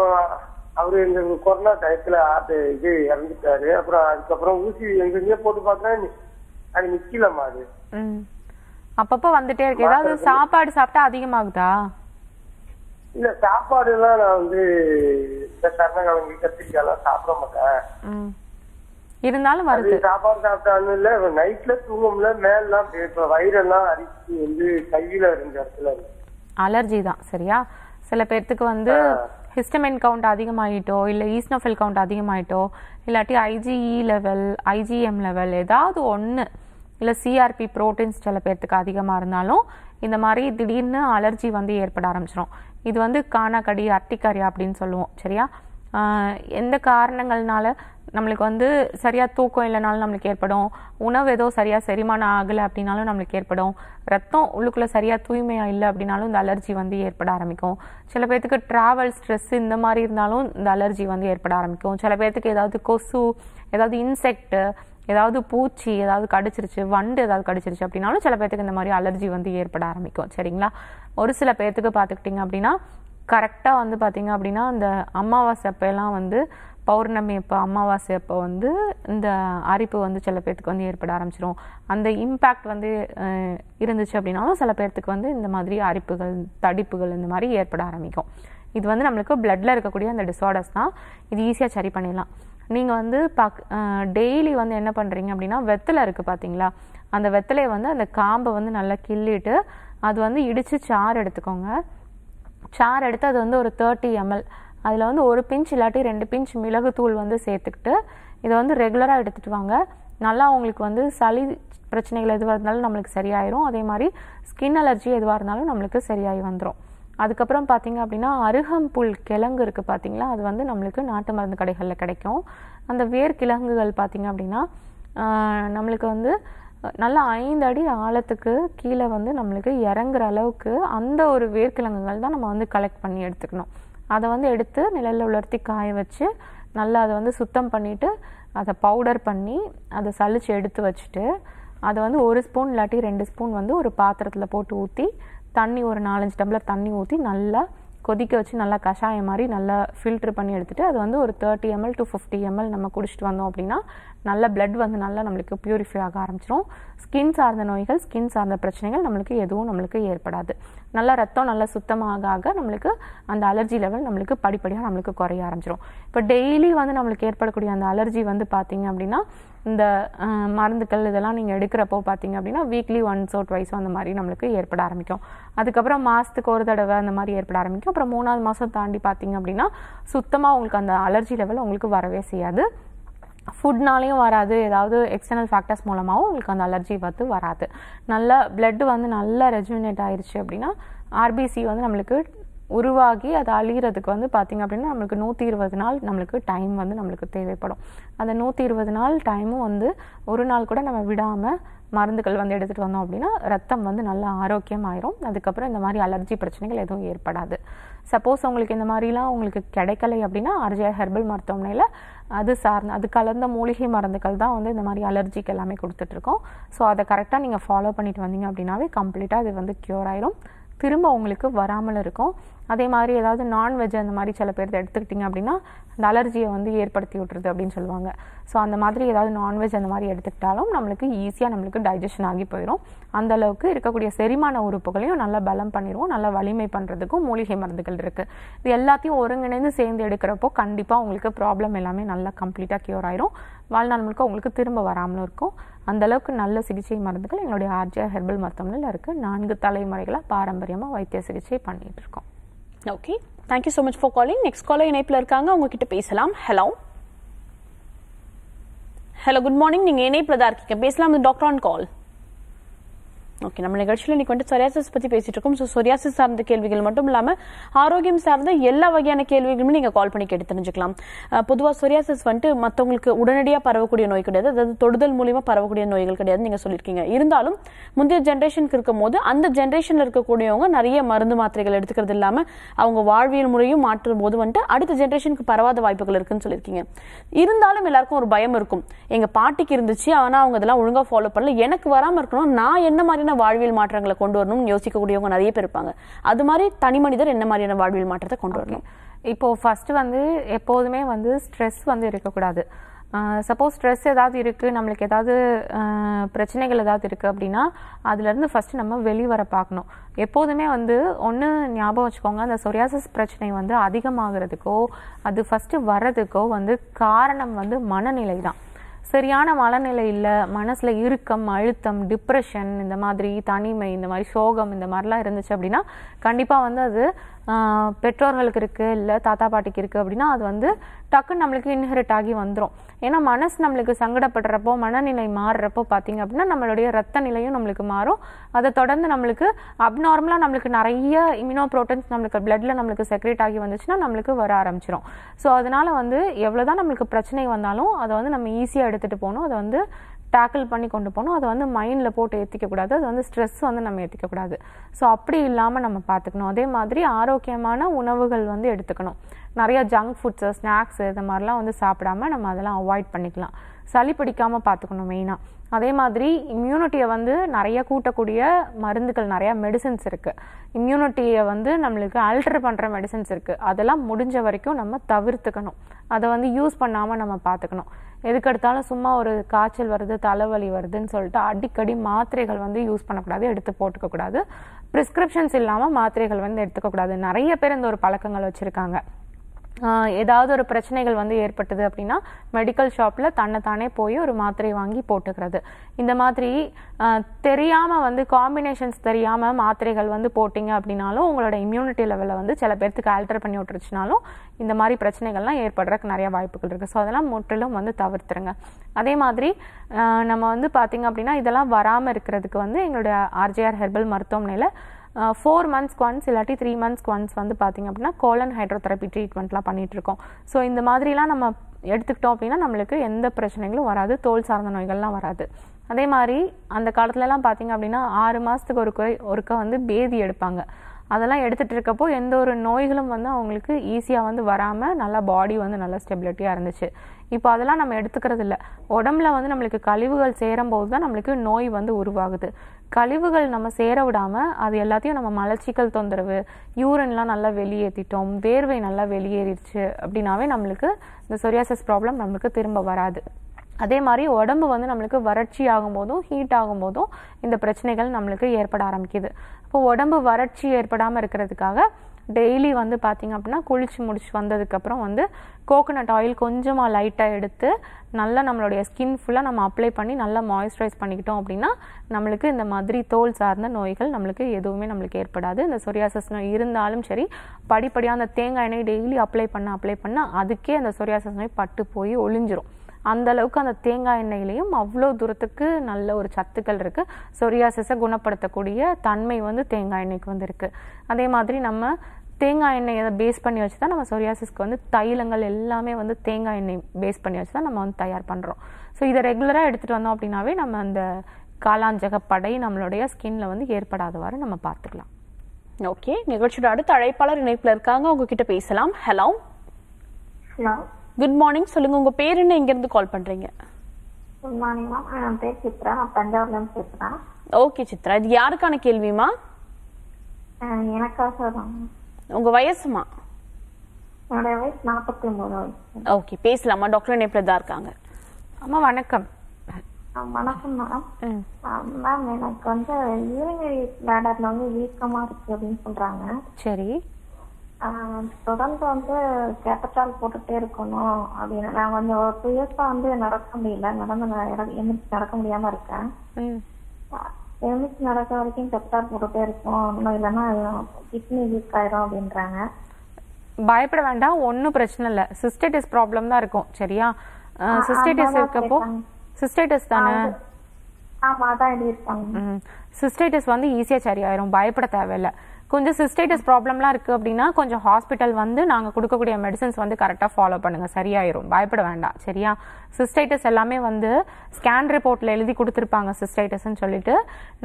அவரு எங்க கொரோனா டயத்துல ஆட்டு இது இறந்துட்டாரு அப்புறம் அதுக்கப்புறம் ஊசி எங்கெங்கே போட்டு பாக்குறேன் அது நிக்கலமா அது அப்பப்ப வந்துட்டே இருக்கு ஏதாவது சாப்பாடு சாப்பிட்டா அதிகமாகுதா இல்ல சாப்பாடு எல்லாம் நான் வந்து இந்த கருணக்கிழங்கு கத்திரிக்காய் சாப்பிட மாட்டேன் இருந்தாலும் வருது சாப்பாடு சாப்பிட்டாலும் இல்ல நைட்ல தூங்கும்ல எல்லாம் இப்ப வயிறெல்லாம் அரிசி வந்து கையில இருந்த இடத்துல அலர்ஜி தான் சரியா சில பேர்த்துக்கு வந்து ஹிஸ்டமின் கவுண்ட் அதிகமாகிட்டோ இல்லை ஈஸ்னோஃபில் கவுண்ட் அதிகமாகிட்டோ இல்லாட்டி ஐஜிஇ லெவல் ஐஜிஎம் லெவல் ஏதாவது ஒன்று இல்லை சிஆர்பி ப்ரோட்டீன்ஸ் சில பேர்த்துக்கு அதிகமாக இருந்தாலும் இந்த மாதிரி திடீர்னு அலர்ஜி வந்து ஏற்பட ஆரம்பிச்சிடும் இது வந்து காணாக்கடி அர்த்திக்காரியா அப்படின்னு சொல்லுவோம் சரியா எந்த காரணங்கள்னால நம்மளுக்கு வந்து சரியாக தூக்கம் இல்லைனாலும் நம்மளுக்கு ஏற்படும் உணவு ஏதோ சரியாக செரிமானம் ஆகலை அப்படின்னாலும் நம்மளுக்கு ஏற்படும் ரத்தம் உள்ளுக்குள்ளே சரியாக தூய்மையாக இல்லை அப்படின்னாலும் இந்த அலர்ஜி வந்து ஏற்பட ஆரம்பிக்கும் சில பேர்த்துக்கு ட்ராவல் ஸ்ட்ரெஸ் இந்த மாதிரி இருந்தாலும் இந்த அலர்ஜி வந்து ஏற்பட ஆரம்பிக்கும் சில பேர்த்துக்கு ஏதாவது கொசு ஏதாவது இன்செக்ட் ஏதாவது பூச்சி ஏதாவது கடிச்சிருச்சு வண்டு ஏதாவது கடிச்சிருச்சு அப்படின்னாலும் சில பேர்த்துக்கு இந்த மாதிரி அலர்ஜி வந்து ஏற்பட ஆரம்பிக்கும் சரிங்களா ஒரு சில பேர்த்துக்கு பார்த்துக்கிட்டிங்க அப்படின்னா கரெக்டாக வந்து பார்த்திங்க அப்படின்னா அந்த அமாவாசை அப்போல்லாம் வந்து பௌர்ணமி அப்போ அமாவாசை அப்போ வந்து இந்த அரிப்பு வந்து சில பேர்த்துக்கு வந்து ஏற்பட ஆரம்பிச்சிடும் அந்த இம்பேக்ட் வந்து இருந்துச்சு அப்படின்னாலும் சில பேர்த்துக்கு வந்து இந்த மாதிரி அரிப்புகள் தடிப்புகள் இந்த மாதிரி ஏற்பட ஆரம்பிக்கும் இது வந்து நம்மளுக்கு பிளட்டில் இருக்கக்கூடிய அந்த டிஸார்டர்ஸ் தான் இது ஈஸியாக சரி பண்ணிடலாம் நீங்கள் வந்து பாக் டெய்லி வந்து என்ன பண்ணுறீங்க அப்படின்னா வெத்தலை இருக்குது பார்த்தீங்களா அந்த வெத்தலையை வந்து அந்த காம்பை வந்து நல்லா கிள்ளிட்டு அது வந்து இடித்து சாறு எடுத்துக்கோங்க சார் எடுத்து அது வந்து ஒரு தேர்ட்டி எம்எல் அதில் வந்து ஒரு பிஞ்ச் இல்லாட்டி ரெண்டு பிஞ்ச் மிளகு தூள் வந்து சேர்த்துக்கிட்டு இதை வந்து ரெகுலராக எடுத்துகிட்டு வாங்க நல்லா அவங்களுக்கு வந்து சளி பிரச்சனைகள் எதுவாக இருந்தாலும் நம்மளுக்கு சரியாயிரும் அதே மாதிரி ஸ்கின் அலர்ஜி எதுவாக இருந்தாலும் நம்மளுக்கு சரியாகி வந்துடும் அதுக்கப்புறம் பார்த்தீங்க அப்படின்னா அருகம்புல் கிழங்கு இருக்குது பார்த்தீங்களா அது வந்து நம்மளுக்கு நாட்டு மருந்து கடைகளில் கிடைக்கும் அந்த வேர் கிழங்குகள் பார்த்தீங்க அப்படின்னா நம்மளுக்கு வந்து நல்லா ஐந்து அடி ஆழத்துக்கு கீழே வந்து நம்மளுக்கு இறங்குற அளவுக்கு அந்த ஒரு வேர்க்கிழங்குகள் தான் நம்ம வந்து கலெக்ட் பண்ணி எடுத்துக்கணும் அதை வந்து எடுத்து நிழலில் உலர்த்தி காய வச்சு நல்லா அதை வந்து சுத்தம் பண்ணிவிட்டு அதை பவுடர் பண்ணி அதை சளிச்சு எடுத்து வச்சுட்டு அதை வந்து ஒரு ஸ்பூன் இல்லாட்டி ரெண்டு ஸ்பூன் வந்து ஒரு பாத்திரத்தில் போட்டு ஊற்றி தண்ணி ஒரு நாலஞ்சு டம்ளர் தண்ணி ஊற்றி நல்லா கொதிக்க வச்சு நல்லா கஷாயம் மாதிரி நல்லா ஃபில்ட்ரு பண்ணி எடுத்துகிட்டு அது வந்து ஒரு thirty ml to fifty ml நம்ம குடிச்சிட்டு வந்தோம் அப்படின்னா நல்ல பிளட் வந்து நல்லா நம்மளுக்கு பியூரிஃபை ஆக ஆரம்பிச்சிடும் ஸ்கின் சார்ந்த நோய்கள் ஸ்கின் சார்ந்த பிரச்சனைகள் நம்மளுக்கு எதுவும் நம்மளுக்கு ஏற்படாது நல்ல ரத்தம் நல்லா சுத்தமாக ஆக நம்மளுக்கு அந்த அலர்ஜி லெவல் நம்மளுக்கு படிப்படியாக நம்மளுக்கு குறைய ஆரம்பிச்சிடும் இப்போ டெய்லி வந்து நம்மளுக்கு ஏற்படக்கூடிய அந்த அலர்ஜி வந்து பார்த்திங்க அப்படின்னா இந்த மருந்துகள் இதெல்லாம் நீங்கள் எடுக்கிறப்போ பார்த்தீங்க அப்படின்னா வீக்லி ஒன்ஸோ ட்வைஸோ அந்த மாதிரி நம்மளுக்கு ஏற்பட ஆரம்பிக்கும் அதுக்கப்புறம் மாதத்துக்கு ஒரு தடவை அந்த மாதிரி ஏற்பட ஆரம்பிக்கும் அப்புறம் மூணாவது மாதம் தாண்டி பார்த்தீங்க அப்படின்னா சுத்தமாக உங்களுக்கு அந்த அலர்ஜி லெவல் உங்களுக்கு வரவே செய்யாது ஃபுட்னாலேயும் வராது ஏதாவது எக்ஸ்டர்னல் ஃபேக்டர்ஸ் மூலமாகவும் உங்களுக்கு அந்த அலர்ஜி வந்து வராது நல்லா பிளட்டு வந்து நல்லா ரெஜுனேட் ஆயிடுச்சு அப்படின்னா ஆர்பிசி வந்து நம்மளுக்கு உருவாகி அது அழிகிறதுக்கு வந்து பார்த்திங்க அப்படின்னா நம்மளுக்கு நூற்றி இருபது நாள் நம்மளுக்கு டைம் வந்து நம்மளுக்கு தேவைப்படும் அந்த நூற்றி இருபது நாள் டைமும் வந்து ஒரு நாள் கூட நம்ம விடாமல் மருந்துகள் வந்து எடுத்துகிட்டு வந்தோம் அப்படின்னா ரத்தம் வந்து நல்லா ஆயிரும் அதுக்கப்புறம் இந்த மாதிரி அலர்ஜி பிரச்சனைகள் எதுவும் ஏற்படாது சப்போஸ் உங்களுக்கு இந்த மாதிரிலாம் உங்களுக்கு கிடைக்கலை அப்படின்னா அர்ஜய ஹெர்பல் மருத்துவமனையில் அது சார்ந்த அது கலந்த மூலிகை மருந்துகள் தான் வந்து இந்த மாதிரி அலர்ஜிக்கு எல்லாமே கொடுத்துட்ருக்கோம் ஸோ அதை கரெக்டாக நீங்கள் ஃபாலோ பண்ணிட்டு வந்தீங்க அப்படின்னாவே கம்ப்ளீட்டாக அது வந்து க்யூர் ஆயிரும் திரும்ப உங்களுக்கு வராமல் இருக்கும் அதே மாதிரி ஏதாவது நான்வெஜ் அந்த மாதிரி சில பேர் எடுத்துக்கிட்டிங்க அப்படின்னா அந்த அலர்ஜியை வந்து ஏற்படுத்தி விட்டுறது அப்படின்னு சொல்லுவாங்க ஸோ அந்த மாதிரி ஏதாவது நான்வெஜ் அந்த மாதிரி எடுத்துக்கிட்டாலும் நம்மளுக்கு ஈஸியாக நம்மளுக்கு டைஜஷன் ஆகி போயிடும் அந்தளவுக்கு இருக்கக்கூடிய செரிமான உறுப்புகளையும் நல்லா பலம் பண்ணிடுவோம் நல்லா வலிமை பண்ணுறதுக்கும் மூலிகை மருந்துகள் இருக்குது இது எல்லாத்தையும் ஒருங்கிணைந்து சேர்ந்து எடுக்கிறப்போ கண்டிப்பாக உங்களுக்கு ப்ராப்ளம் எல்லாமே நல்லா கம்ப்ளீட்டாக க்யூர் ஆயிரும் வாழ்நாள் முழுக்க உங்களுக்கு திரும்ப வராமலும் இருக்கும் அந்தளவுக்கு நல்ல சிகிச்சை மருந்துகள் எங்களுடைய ஆர்ஜியா ஹெர்பல் மருத்துவமனையில் இருக்குது நான்கு தலைமுறைகளாக பாரம்பரியமாக வைத்திய சிகிச்சை இருக்கோம் okay thank you so much for calling next caller இணைப்பில் இருக்காங்க உங்ககிட்ட பேசலாம் ஹலோ ஹலோ குட் மார்னிங் நீங்கள் இணைப்பில் தான் இருக்கீங்க பேசலாம் டாக்டர் ஆன் கால் ஓகே நம்ம நிகழ்ச்சியில் இன்னைக்கு வந்து சொரியாசிஸ் பற்றி பேசிட்டு இருக்கோம் ஸோ சொரியாசிஸ் சார்ந்த கேள்விகள் மட்டும் இல்லாமல் ஆரோக்கியம் சார்ந்த எல்லா வகையான கேள்விகளுமே நீங்கள் கால் பண்ணி கேட்டு தெரிஞ்சுக்கலாம் பொதுவாக சொரியாசிஸ் வந்துட்டு மற்றவங்களுக்கு உடனடியாக பரவக்கூடிய நோய் கிடையாது அதாவது தொடுதல் மூலியமா பரவக்கூடிய நோய்கள் கிடையாது நீங்கள் சொல்லியிருக்கீங்க இருந்தாலும் முந்தைய ஜென்ரேஷனுக்கு இருக்கும் போது அந்த ஜென்ரேஷனில் இருக்கக்கூடியவங்க நிறைய மருந்து மாத்திரைகள் எடுத்துக்கிறது இல்லாமல் அவங்க வாழ்வியல் முறையும் மாற்றும் போது வந்துட்டு அடுத்த ஜென்ரேஷனுக்கு பரவாத வாய்ப்புகள் இருக்குன்னு சொல்லியிருக்கீங்க இருந்தாலும் எல்லாருக்கும் ஒரு பயம் இருக்கும் எங்கள் பாட்டிக்கு இருந்துச்சு ஆனால் அவங்க இதெல்லாம் ஒழுங்காக ஃபாலோ பண்ணல எனக்கு வராமல் இருக்கணும் நான் என்ன மாதிரி மாதிரியான வாழ்வியல் மாற்றங்களை கொண்டு வரணும்னு யோசிக்கக்கூடியவங்க நிறைய பேர் இருப்பாங்க அது மாதிரி தனி மனிதர் என்ன மாதிரியான வாழ்வியல் மாற்றத்தை கொண்டு வரணும் இப்போது ஃபஸ்ட்டு வந்து எப்போதுமே வந்து ஸ்ட்ரெஸ் வந்து இருக்கக்கூடாது சப்போஸ் ஸ்ட்ரெஸ் ஏதாவது இருக்குது நம்மளுக்கு ஏதாவது பிரச்சனைகள் ஏதாவது இருக்குது அப்படின்னா அதுலேருந்து ஃபஸ்ட்டு நம்ம வெளிவர பார்க்கணும் எப்போதுமே வந்து ஒன்று ஞாபகம் வச்சுக்கோங்க அந்த சொரியாசஸ் பிரச்சனை வந்து அதிகமாகிறதுக்கோ அது ஃபஸ்ட்டு வர்றதுக்கோ வந்து காரணம் வந்து மனநிலை தான் சரியான மனநிலை இல்லை மனசில் இறுக்கம் அழுத்தம் டிப்ரெஷன் இந்த மாதிரி தனிமை இந்த மாதிரி சோகம் இந்த மாதிரிலாம் இருந்துச்சு அப்படின்னா கண்டிப்பாக வந்து அது பெற்றோர்களுக்கு இருக்குது இல்லை தாத்தா பாட்டிக்கு இருக்குது அப்படின்னா அது வந்து டக்குன்னு நம்மளுக்கு இன்ஹெரிட் ஆகி வந்துடும் ஏன்னா மனசு நம்மளுக்கு சங்கடப்படுறப்போ மனநிலை மாறுறப்போ பார்த்தீங்க அப்படின்னா நம்மளுடைய ரத்த நிலையும் நம்மளுக்கு மாறும் அதை தொடர்ந்து நம்மளுக்கு அப்நார்மலாக நம்மளுக்கு நிறைய இம்யூனோ ப்ரோட்டன்ஸ் நம்மளுக்கு பிளட்டில் நம்மளுக்கு செக்ரேட் ஆகி வந்துச்சுன்னா நம்மளுக்கு வர ஆரம்பிச்சிடும் ஸோ அதனால் வந்து எவ்வளோ தான் நம்மளுக்கு பிரச்சனை வந்தாலும் அதை வந்து நம்ம ஈஸியாக எடுத்துகிட்டு போகணும் அதை வந்து டேக்கிள் பண்ணி கொண்டு போகணும் அதை வந்து மைண்டில் போட்டு ஏற்றிக்கக்கூடாது அது வந்து ஸ்ட்ரெஸ் வந்து நம்ம ஏற்றிக்கக்கூடாது ஸோ அப்படி இல்லாமல் நம்ம பார்த்துக்கணும் அதே மாதிரி ஆரோக்கியமான உணவுகள் வந்து எடுத்துக்கணும் நிறையா ஜங்க் ஃபுட்ஸு ஸ்நாக்ஸு இது மாதிரிலாம் வந்து சாப்பிடாமல் நம்ம அதெல்லாம் அவாய்ட் பண்ணிக்கலாம் சளி பிடிக்காமல் பார்த்துக்கணும் மெயினாக அதே மாதிரி இம்யூனிட்டியை வந்து நிறைய கூட்டக்கூடிய மருந்துகள் நிறையா மெடிசன்ஸ் இருக்குது இம்யூனிட்டியை வந்து நம்மளுக்கு ஆல்டர் பண்ணுற மெடிசன்ஸ் இருக்குது அதெல்லாம் முடிஞ்ச வரைக்கும் நம்ம தவிர்த்துக்கணும் அதை வந்து யூஸ் பண்ணாமல் நம்ம பார்த்துக்கணும் எதுக்கெடுத்தாலும் சும்மா ஒரு காய்ச்சல் வருது தலைவலி வருதுன்னு சொல்லிட்டு அடிக்கடி மாத்திரைகள் வந்து யூஸ் பண்ணக்கூடாது எடுத்து போட்டுக்கக்கூடாது ப்ரிஸ்கிரிப்ஷன்ஸ் இல்லாமல் மாத்திரைகள் வந்து எடுத்துக்கக்கூடாது நிறைய பேர் இந்த ஒரு பழக்கங்கள் வச்சுருக்காங்க ஏதாவது ஒரு பிரச்சனைகள் வந்து ஏற்பட்டது அப்படின்னா மெடிக்கல் ஷாப்பில் தன்னைத்தானே போய் ஒரு மாத்திரை வாங்கி போட்டுக்கிறது இந்த மாதிரி தெரியாமல் வந்து காம்பினேஷன்ஸ் தெரியாமல் மாத்திரைகள் வந்து போட்டிங்க அப்படின்னாலும் உங்களோட இம்யூனிட்டி லெவலில் வந்து சில பேர்த்துக்கு ஆல்டர் பண்ணி விட்டுருச்சுனாலும் இந்த மாதிரி பிரச்சனைகள்லாம் ஏற்படுறதுக்கு நிறைய வாய்ப்புகள் இருக்குது ஸோ அதெல்லாம் முற்றிலும் வந்து தவிர்த்துருங்க அதே மாதிரி நம்ம வந்து பார்த்திங்க அப்படின்னா இதெல்லாம் வராமல் இருக்கிறதுக்கு வந்து எங்களுடைய ஆர்ஜேஆர் ஹெர்பல் மருத்துவமனையில் ஃபோர் மந்த்ஸ்க்கு ஒன்ஸ் இல்லாட்டி த்ரீ மந்த்ஸ்க்கு ஒன்ஸ் வந்து பார்த்திங்க அப்படின்னா கோலன் ஹைட்ரோதெரப்பி ட்ரீட்மெண்ட்லாம் பண்ணிகிட்ருக்கோம் ஸோ இந்த மாதிரிலாம் நம்ம எடுத்துக்கிட்டோம் அப்படின்னா நம்மளுக்கு எந்த பிரச்சனைகளும் வராது தோல் சார்ந்த நோய்கள்லாம் வராது அதே மாதிரி அந்த காலத்துலலாம் பார்த்திங்க அப்படின்னா ஆறு மாதத்துக்கு ஒரு குறை ஒருக்கா வந்து பேதி எடுப்பாங்க அதெல்லாம் எடுத்துகிட்டு இருக்கப்போ எந்த ஒரு நோய்களும் வந்து அவங்களுக்கு ஈஸியாக வந்து வராமல் நல்லா பாடி வந்து நல்லா ஸ்டெபிலிட்டியாக இருந்துச்சு இப்போ அதெல்லாம் நம்ம எடுத்துக்கிறது இல்லை உடம்புல வந்து நம்மளுக்கு கழிவுகள் சேரும்போது தான் நம்மளுக்கு நோய் வந்து உருவாகுது கழிவுகள் நம்ம சேர விடாமல் அது எல்லாத்தையும் நம்ம மலச்சிக்கல் தொந்தரவு யூரின்லாம் நல்லா வெளியேற்றிட்டோம் வேர்வை நல்லா வெளியேறிடுச்சு அப்படின்னாவே நம்மளுக்கு இந்த சொரியாசஸ் ப்ராப்ளம் நம்மளுக்கு திரும்ப வராது அதே மாதிரி உடம்பு வந்து நம்மளுக்கு வறட்சி ஆகும்போதும் ஹீட் ஆகும்போதும் இந்த பிரச்சனைகள் நம்மளுக்கு ஏற்பட ஆரம்பிக்குது இப்போ உடம்பு வறட்சி ஏற்படாமல் இருக்கிறதுக்காக டெய்லி வந்து பார்த்திங்க அப்படின்னா குளிச்சு முடிச்சு வந்ததுக்கப்புறம் வந்து கோகோனட் ஆயில் கொஞ்சமாக லைட்டாக எடுத்து நல்லா நம்மளுடைய ஸ்கின் ஃபுல்லாக நம்ம அப்ளை பண்ணி நல்லா மாய்ஸ்சரைஸ் பண்ணிக்கிட்டோம் அப்படின்னா நம்மளுக்கு இந்த மாதிரி தோல் சார்ந்த நோய்கள் நம்மளுக்கு எதுவுமே நம்மளுக்கு ஏற்படாது இந்த சொரியாசஸ் நோய் இருந்தாலும் சரி படிப்படியாக அந்த தேங்காய் எண்ணெய் டெய்லி அப்ளை பண்ண அப்ளை பண்ணால் அதுக்கே அந்த சொரியாசஸ் நோய் பட்டு போய் ஒளிஞ்சிரும் அந்த அளவுக்கு அந்த தேங்காய் எண்ணெயிலையும் அவ்வளோ தூரத்துக்கு நல்ல ஒரு சத்துக்கள் இருக்கு சொரியாசிஸை குணப்படுத்தக்கூடிய தன்மை வந்து தேங்காய் எண்ணெய்க்கு வந்து இருக்கு அதே மாதிரி நம்ம தேங்காய் எண்ணெயை பேஸ் பண்ணி வச்சு தான் நம்ம சொரியாசிஸ்க்கு வந்து தைலங்கள் எல்லாமே வந்து தேங்காய் எண்ணெய் பேஸ் பண்ணி வச்சு தான் நம்ம வந்து தயார் பண்ணுறோம் ஸோ இதை ரெகுலராக எடுத்துகிட்டு வந்தோம் அப்படின்னாவே நம்ம அந்த காலாஞ்சக படை நம்மளுடைய ஸ்கின்ல வந்து ஏற்படாதவாறு நம்ம பார்த்துக்கலாம் ஓகே நிகழ்ச்சியோட அடுத்த அழைப்பாளர் இணைப்பில் இருக்காங்க உங்ககிட்ட பேசலாம் ஹலோ ஹலோ குட் மார்னிங் சொல்லுங்க உங்க பேர் என்ன இங்க இருந்து கால் பண்றீங்க குட் மார்னிங் மேம் என் பேர் சித்ரா நான் தஞ்சாவூர்ல இருந்து பேசுறேன் ஓகே சித்ரா இது யாருக்கான கேள்விமா எனக்காக தான் உங்க வயசுமா என்னுடைய வயசு நாற்பத்தி ஒன்பது வயசு ஓகே பேசலாமா டாக்டர் தான் இருக்காங்க அம்மா வணக்கம் வணக்கம் மேடம் மேம் எனக்கு வந்து யூரினரி பிளாடர்ல வந்து வீக்கமா இருக்கு அப்படின்னு சொல்றாங்க சரி தொடர்ந்து வந்து கேப்பத்தால் போட்டுட்டே இருக்கணும் அப்படின்னு நான் கொஞ்சம் ஒரு டூ இயர்ஸா வந்து நடக்க முடியல நடந்து எந்திரிச்சு நடக்க முடியாம இருக்கேன் எந்திரிச்சு நடக்க வரைக்கும் கேப்பத்தால் போட்டுட்டே இருக்கும் இன்னும் இல்லைன்னா கிட்னி வீக் ஆயிரும் அப்படின்றாங்க பயப்பட வேண்டாம் ஒன்றும் பிரச்சனை இல்லை சிஸ்டேட்டிஸ் ப்ராப்ளம் தான் இருக்கும் சரியா சிஸ்டேட்டிஸ் இருக்கப்போ சிஸ்டேட்டிஸ் தானே ஆமா அதான் எழுதியிருக்காங்க சிஸ்டேட்டிஸ் வந்து ஈஸியாக சரி ஆயிரும் பயப்பட தேவையில்லை கொஞ்சம் சிஸ்டைட்டஸ் ப்ராப்ளம்லாம் இருக்குது அப்படின்னா கொஞ்சம் ஹாஸ்பிட்டல் வந்து நாங்கள் கொடுக்கக்கூடிய மெடிசன்ஸ் வந்து கரெக்டாக ஃபாலோ பண்ணுங்கள் சரியாயிரும் பயப்பட வேண்டாம் சரியா சிஸ்டைட்டஸ் எல்லாமே வந்து ஸ்கேன் ரிப்போர்ட்டில் எழுதி கொடுத்துருப்பாங்க சிஸ்டைட்டஸ்ன்னு சொல்லிட்டு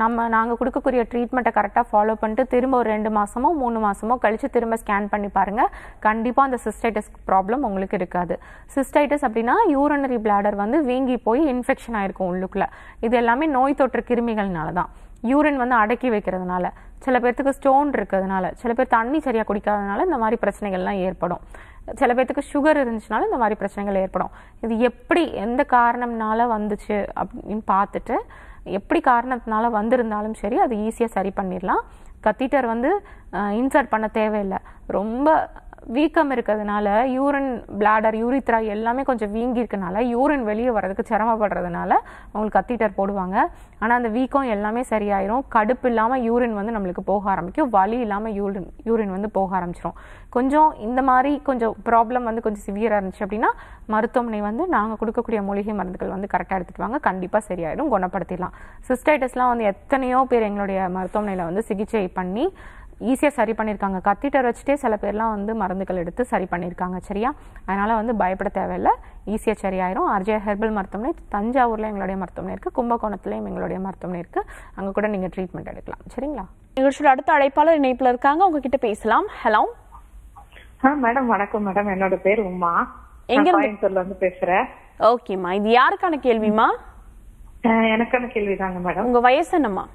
நம்ம நாங்கள் கொடுக்கக்கூடிய ட்ரீட்மெண்ட்டை கரெக்டாக ஃபாலோ பண்ணிட்டு திரும்ப ஒரு ரெண்டு மாதமோ மூணு மாதமோ கழித்து திரும்ப ஸ்கேன் பண்ணி பாருங்கள் கண்டிப்பாக அந்த சிஸ்டைட்டஸ் ப்ராப்ளம் உங்களுக்கு இருக்காது சிஸ்டைட்டஸ் அப்படின்னா யூரனரி பிளாடர் வந்து வீங்கி போய் இன்ஃபெக்ஷன் ஆகிருக்கும் உள்ளுக்குள்ளே இது எல்லாமே நோய் தொற்று கிருமிகள்னால தான் யூரின் வந்து அடக்கி வைக்கிறதுனால சில பேர்த்துக்கு ஸ்டோன் இருக்கிறதுனால சில பேர் தண்ணி சரியாக குடிக்காதனால இந்த மாதிரி பிரச்சனைகள்லாம் ஏற்படும் சில பேர்த்துக்கு சுகர் இருந்துச்சுனால இந்த மாதிரி பிரச்சனைகள் ஏற்படும் இது எப்படி எந்த காரணம்னால வந்துச்சு அப்படின்னு பார்த்துட்டு எப்படி காரணத்தினால வந்திருந்தாலும் சரி அது ஈஸியாக சரி பண்ணிடலாம் கத்தீட்டர் வந்து இன்சர்ட் பண்ண தேவையில்லை ரொம்ப வீக்கம் இருக்கிறதுனால யூரின் பிளாடர் யூரித்ரா எல்லாமே கொஞ்சம் வீங்கி இருக்கனால யூரின் வெளியே வரதுக்கு சிரமப்படுறதுனால அவங்களுக்கு கத்திட்டர் போடுவாங்க ஆனால் அந்த வீக்கம் எல்லாமே சரியாயிரும் கடுப்பு இல்லாமல் யூரின் வந்து நம்மளுக்கு போக ஆரம்பிக்கும் வலி இல்லாமல் யூரின் யூரின் வந்து போக ஆரம்பிச்சிடும் கொஞ்சம் இந்த மாதிரி கொஞ்சம் ப்ராப்ளம் வந்து கொஞ்சம் சிவியராக இருந்துச்சு அப்படின்னா மருத்துவமனை வந்து நாங்கள் கொடுக்கக்கூடிய மூலிகை மருந்துகள் வந்து கரெக்டாக எடுத்துட்டு வாங்க கண்டிப்பாக சரியாயிடும் குணப்படுத்திடலாம் சிஸ்டைட்டஸ்லாம் வந்து எத்தனையோ பேர் எங்களுடைய மருத்துவமனையில் வந்து சிகிச்சை பண்ணி ஈஸியாக சரி பண்ணியிருக்காங்க கத்திட்டர் வச்சுட்டே சில பேர்லாம் வந்து மருந்துகள் எடுத்து சரி பண்ணியிருக்காங்க சரியா அதனால் வந்து பயப்பட தேவையில்லை ஈஸியாக சரியாயிரும் ஆர்ஜே ஹெர்பல் மருத்துவமனை தஞ்சாவூரில் எங்களுடைய மருத்துவமனை இருக்குது கும்பகோணத்துலேயும் எங்களுடைய மருத்துவமனை இருக்குது அங்கே கூட நீங்கள் ட்ரீட்மெண்ட் எடுக்கலாம் சரிங்களா நிகழ்ச்சியோட அடுத்த அழைப்பாளர் இணைப்பில் இருக்காங்க உங்ககிட்ட பேசலாம் ஹலோ மேடம் வணக்கம் மேடம் என்னோட பேர் உமா எங்க இருந்து பேசுறேன் ஓகேம்மா இது யாருக்கான கேள்விமா எனக்கான கேள்விதாங்க மேடம் உங்க வயசு என்னம்மா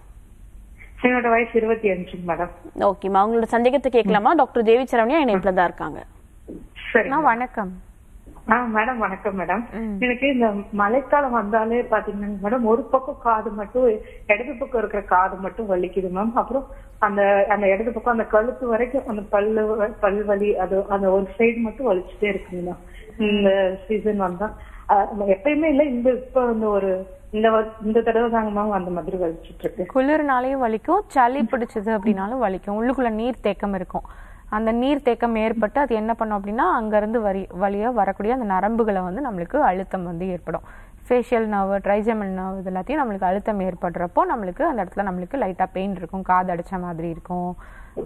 என்னோட வயசு இருபத்தி அஞ்சு மேடம் ஓகேம்மா உங்களோட சந்தேகத்தை கேட்கலாமா டாக்டர் தேவி சரவணியா இணைப்புல தான் இருக்காங்க சரி வணக்கம் ஆ மேடம் வணக்கம் மேடம் எனக்கு இந்த மழைக்காலம் வந்தாலே பாத்தீங்கன்னா மேடம் ஒரு பக்கம் காது மட்டும் இடது பக்கம் இருக்கிற காது மட்டும் வலிக்குது மேம் அப்புறம் அந்த அந்த இடது பக்கம் அந்த கழுத்து வரைக்கும் அந்த பல்லு பல் வலி அது அந்த ஒரு சைடு மட்டும் வலிச்சுட்டே இருக்குங்க மேம் இந்த சீசன் வந்தா எப்பயுமே இல்ல இந்த இப்ப வந்து ஒரு இந்த இந்த தடவை அந்த மாதிரி வலிச்சிட்டு இருக்கு குளிர்னாலையும் வலிக்கும் சளி பிடிச்சது அப்படின்னாலும் வலிக்கும் உள்ளுக்குள்ள நீர் தேக்கம் இருக்கும் அந்த நீர் தேக்கம் ஏற்பட்டு அது என்ன பண்ணும் அப்படின்னா அங்கேருந்து வரி வழியாக வரக்கூடிய அந்த நரம்புகளை வந்து நம்மளுக்கு அழுத்தம் வந்து ஏற்படும் ஃபேஷியல் நர்வ் ட்ரைஜமல் நர்வ் இது எல்லாத்தையும் நம்மளுக்கு அழுத்தம் ஏற்படுறப்போ நம்மளுக்கு அந்த இடத்துல நம்மளுக்கு லைட்டாக பெயின் இருக்கும் காது அடித்த மாதிரி இருக்கும்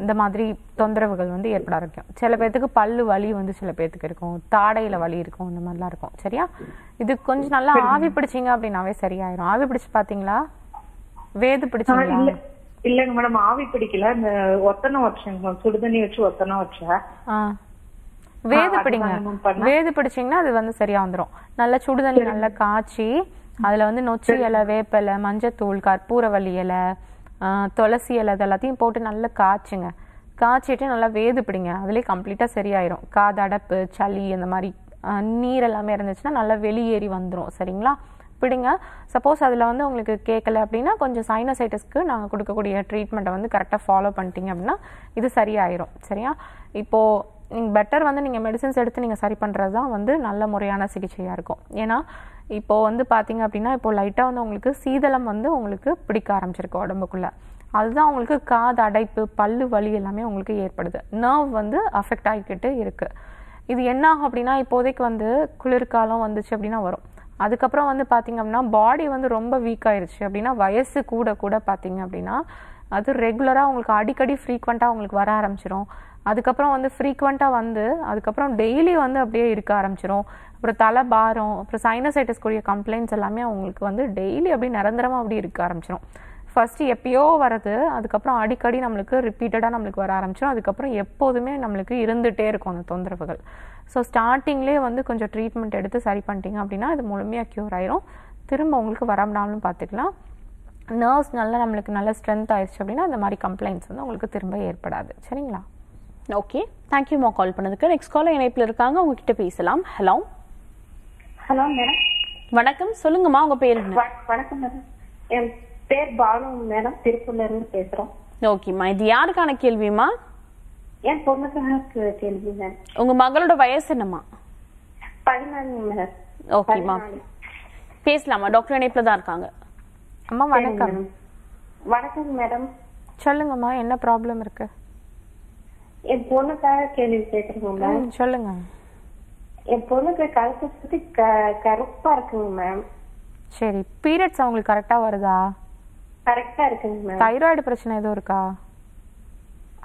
இந்த மாதிரி தொந்தரவுகள் வந்து ஏற்பட ஆரம்பிக்கும் சில பேர்த்துக்கு பல்லு வலி வந்து சில பேர்த்துக்கு இருக்கும் தாடையில் வலி இருக்கும் இந்த மாதிரிலாம் இருக்கும் சரியா இது கொஞ்சம் நல்லா ஆவி பிடிச்சிங்க அப்படின்னாவே சரியாயிரும் ஆவி பிடிச்சு பார்த்தீங்களா வேது பிடிச்சிங்களா இல்லைங்க மேடம் ஆவி பிடிக்கல இந்த ஒத்தனை வச்சேங்க சுடுதண்ணி வச்சு ஒத்தனை வச்சேன் வேது பிடிங்க வேது பிடிச்சிங்கன்னா அது வந்து சரியா வந்துடும் நல்லா சுடுதண்ணி நல்லா காய்ச்சி அதுல வந்து நொச்சி இலை வேப்பலை மஞ்சத்தூள் கற்பூரவள்ளி இலை துளசி இலை இது எல்லாத்தையும் போட்டு நல்லா காய்ச்சுங்க காய்ச்சிட்டு நல்லா வேது பிடிங்க அதுலேயே கம்ப்ளீட்டாக சரியாயிரும் காதடப்பு சளி அந்த மாதிரி நீர் எல்லாமே இருந்துச்சுன்னா நல்லா வெளியேறி வந்துடும் சரிங்களா பிடிங்க சப்போஸ் அதில் வந்து உங்களுக்கு கேட்கல அப்படின்னா கொஞ்சம் சைனோசைட்டஸ்க்கு நாங்கள் கொடுக்கக்கூடிய ட்ரீட்மெண்ட்டை வந்து கரெக்டாக ஃபாலோ பண்ணிட்டீங்க அப்படின்னா இது சரியாயிரும் சரியா இப்போது நீங்கள் பெட்டர் வந்து நீங்கள் மெடிசன்ஸ் எடுத்து நீங்கள் சரி பண்ணுறது தான் வந்து நல்ல முறையான சிகிச்சையாக இருக்கும் ஏன்னா இப்போது வந்து பார்த்திங்க அப்படின்னா இப்போது லைட்டாக வந்து உங்களுக்கு சீதளம் வந்து உங்களுக்கு பிடிக்க ஆரம்பிச்சிருக்கு உடம்புக்குள்ளே அதுதான் உங்களுக்கு காது அடைப்பு பல்லு வலி எல்லாமே உங்களுக்கு ஏற்படுது நர்வ் வந்து அஃபெக்ட் ஆகிக்கிட்டு இருக்குது இது என்ன ஆகும் அப்படின்னா இப்போதைக்கு வந்து குளிர்காலம் வந்துச்சு அப்படின்னா வரும் அதுக்கப்புறம் வந்து பார்த்திங்க அப்படின்னா பாடி வந்து ரொம்ப வீக் ஆயிடுச்சு அப்படின்னா வயசு கூட கூட பார்த்திங்க அப்படின்னா அது ரெகுலராக உங்களுக்கு அடிக்கடி ஃப்ரீக்வெண்ட்டாக உங்களுக்கு வர ஆரம்பிச்சிடும் அதுக்கப்புறம் வந்து ஃப்ரீக்வெண்ட்டாக வந்து அதுக்கப்புறம் டெய்லி வந்து அப்படியே இருக்க ஆரம்பிச்சிடும் அப்புறம் தலை பாரம் அப்புறம் சைனசைட்டிஸ் கூடிய கம்ப்ளைண்ட்ஸ் எல்லாமே அவங்களுக்கு வந்து டெய்லி அப்படியே நிரந்தரமாக அப்படியே இருக்க ஆரம்பிச்சிடும் ஃபஸ்ட்டு எப்பயோ வரது அதுக்கப்புறம் அடிக்கடி நம்மளுக்கு ரிப்பீட்டடாக நம்மளுக்கு வர ஆரம்பிச்சிடும் அதுக்கப்புறம் எப்போதுமே நம்மளுக்கு இருந்துகிட்டே இருக்கும் அந்த தொந்தரவுகள் ஸோ ஸ்டார்டிங்லேயே வந்து கொஞ்சம் ட்ரீட்மெண்ட் எடுத்து சரி பண்ணிட்டீங்க அப்படின்னா அது முழுமையாக க்யூர் ஆயிரும் திரும்ப உங்களுக்கு வராமடாமலும் பார்த்துக்கலாம் நர்ஸ் நல்லா நம்மளுக்கு நல்ல ஸ்ட்ரென்த் ஆயிடுச்சு அப்படின்னா அந்த மாதிரி கம்ப்ளைண்ட்ஸ் வந்து உங்களுக்கு திரும்ப ஏற்படாது சரிங்களா ஓகே மா கால் பண்ணதுக்கு நெக்ஸ்ட் கால் இணைப்பில் இருக்காங்க உங்ககிட்ட பேசலாம் ஹலோ ஹலோ மேடம் வணக்கம் சொல்லுங்கம்மா உங்க பேர் என்ன வணக்கம் மேடம் என் பேர் பாலு மேடம் திருப்பூர்ல இருந்து பேசுறோம் ஓகேம்மா இது யாருக்கான கேள்விமா என் பொண்ணுக்கு கேள்வி மேம் உங்க மகளோட வயசு என்னம்மா பதினாலு மேடம் ஓகேம்மா பேசலாமா டாக்டர் இணைப்புல தான் இருக்காங்க அம்மா வணக்கம் வணக்கம் மேடம் சொல்லுங்கம்மா என்ன ப்ராப்ளம் இருக்கு என் பொண்ணுக்காக கேள்வி கேக்குறேங்க மேம் சொல்லுங்க என் பொண்ணுக்கு கழுத்தை சுத்தி கருப்பா இருக்குங்க மேம் சரி பீரியட்ஸ் அவங்களுக்கு கரெக்டா வருதா கரெக்டா இருக்குங்க மேம் தைராய்டு பிரச்சனை எதுவும் இருக்கா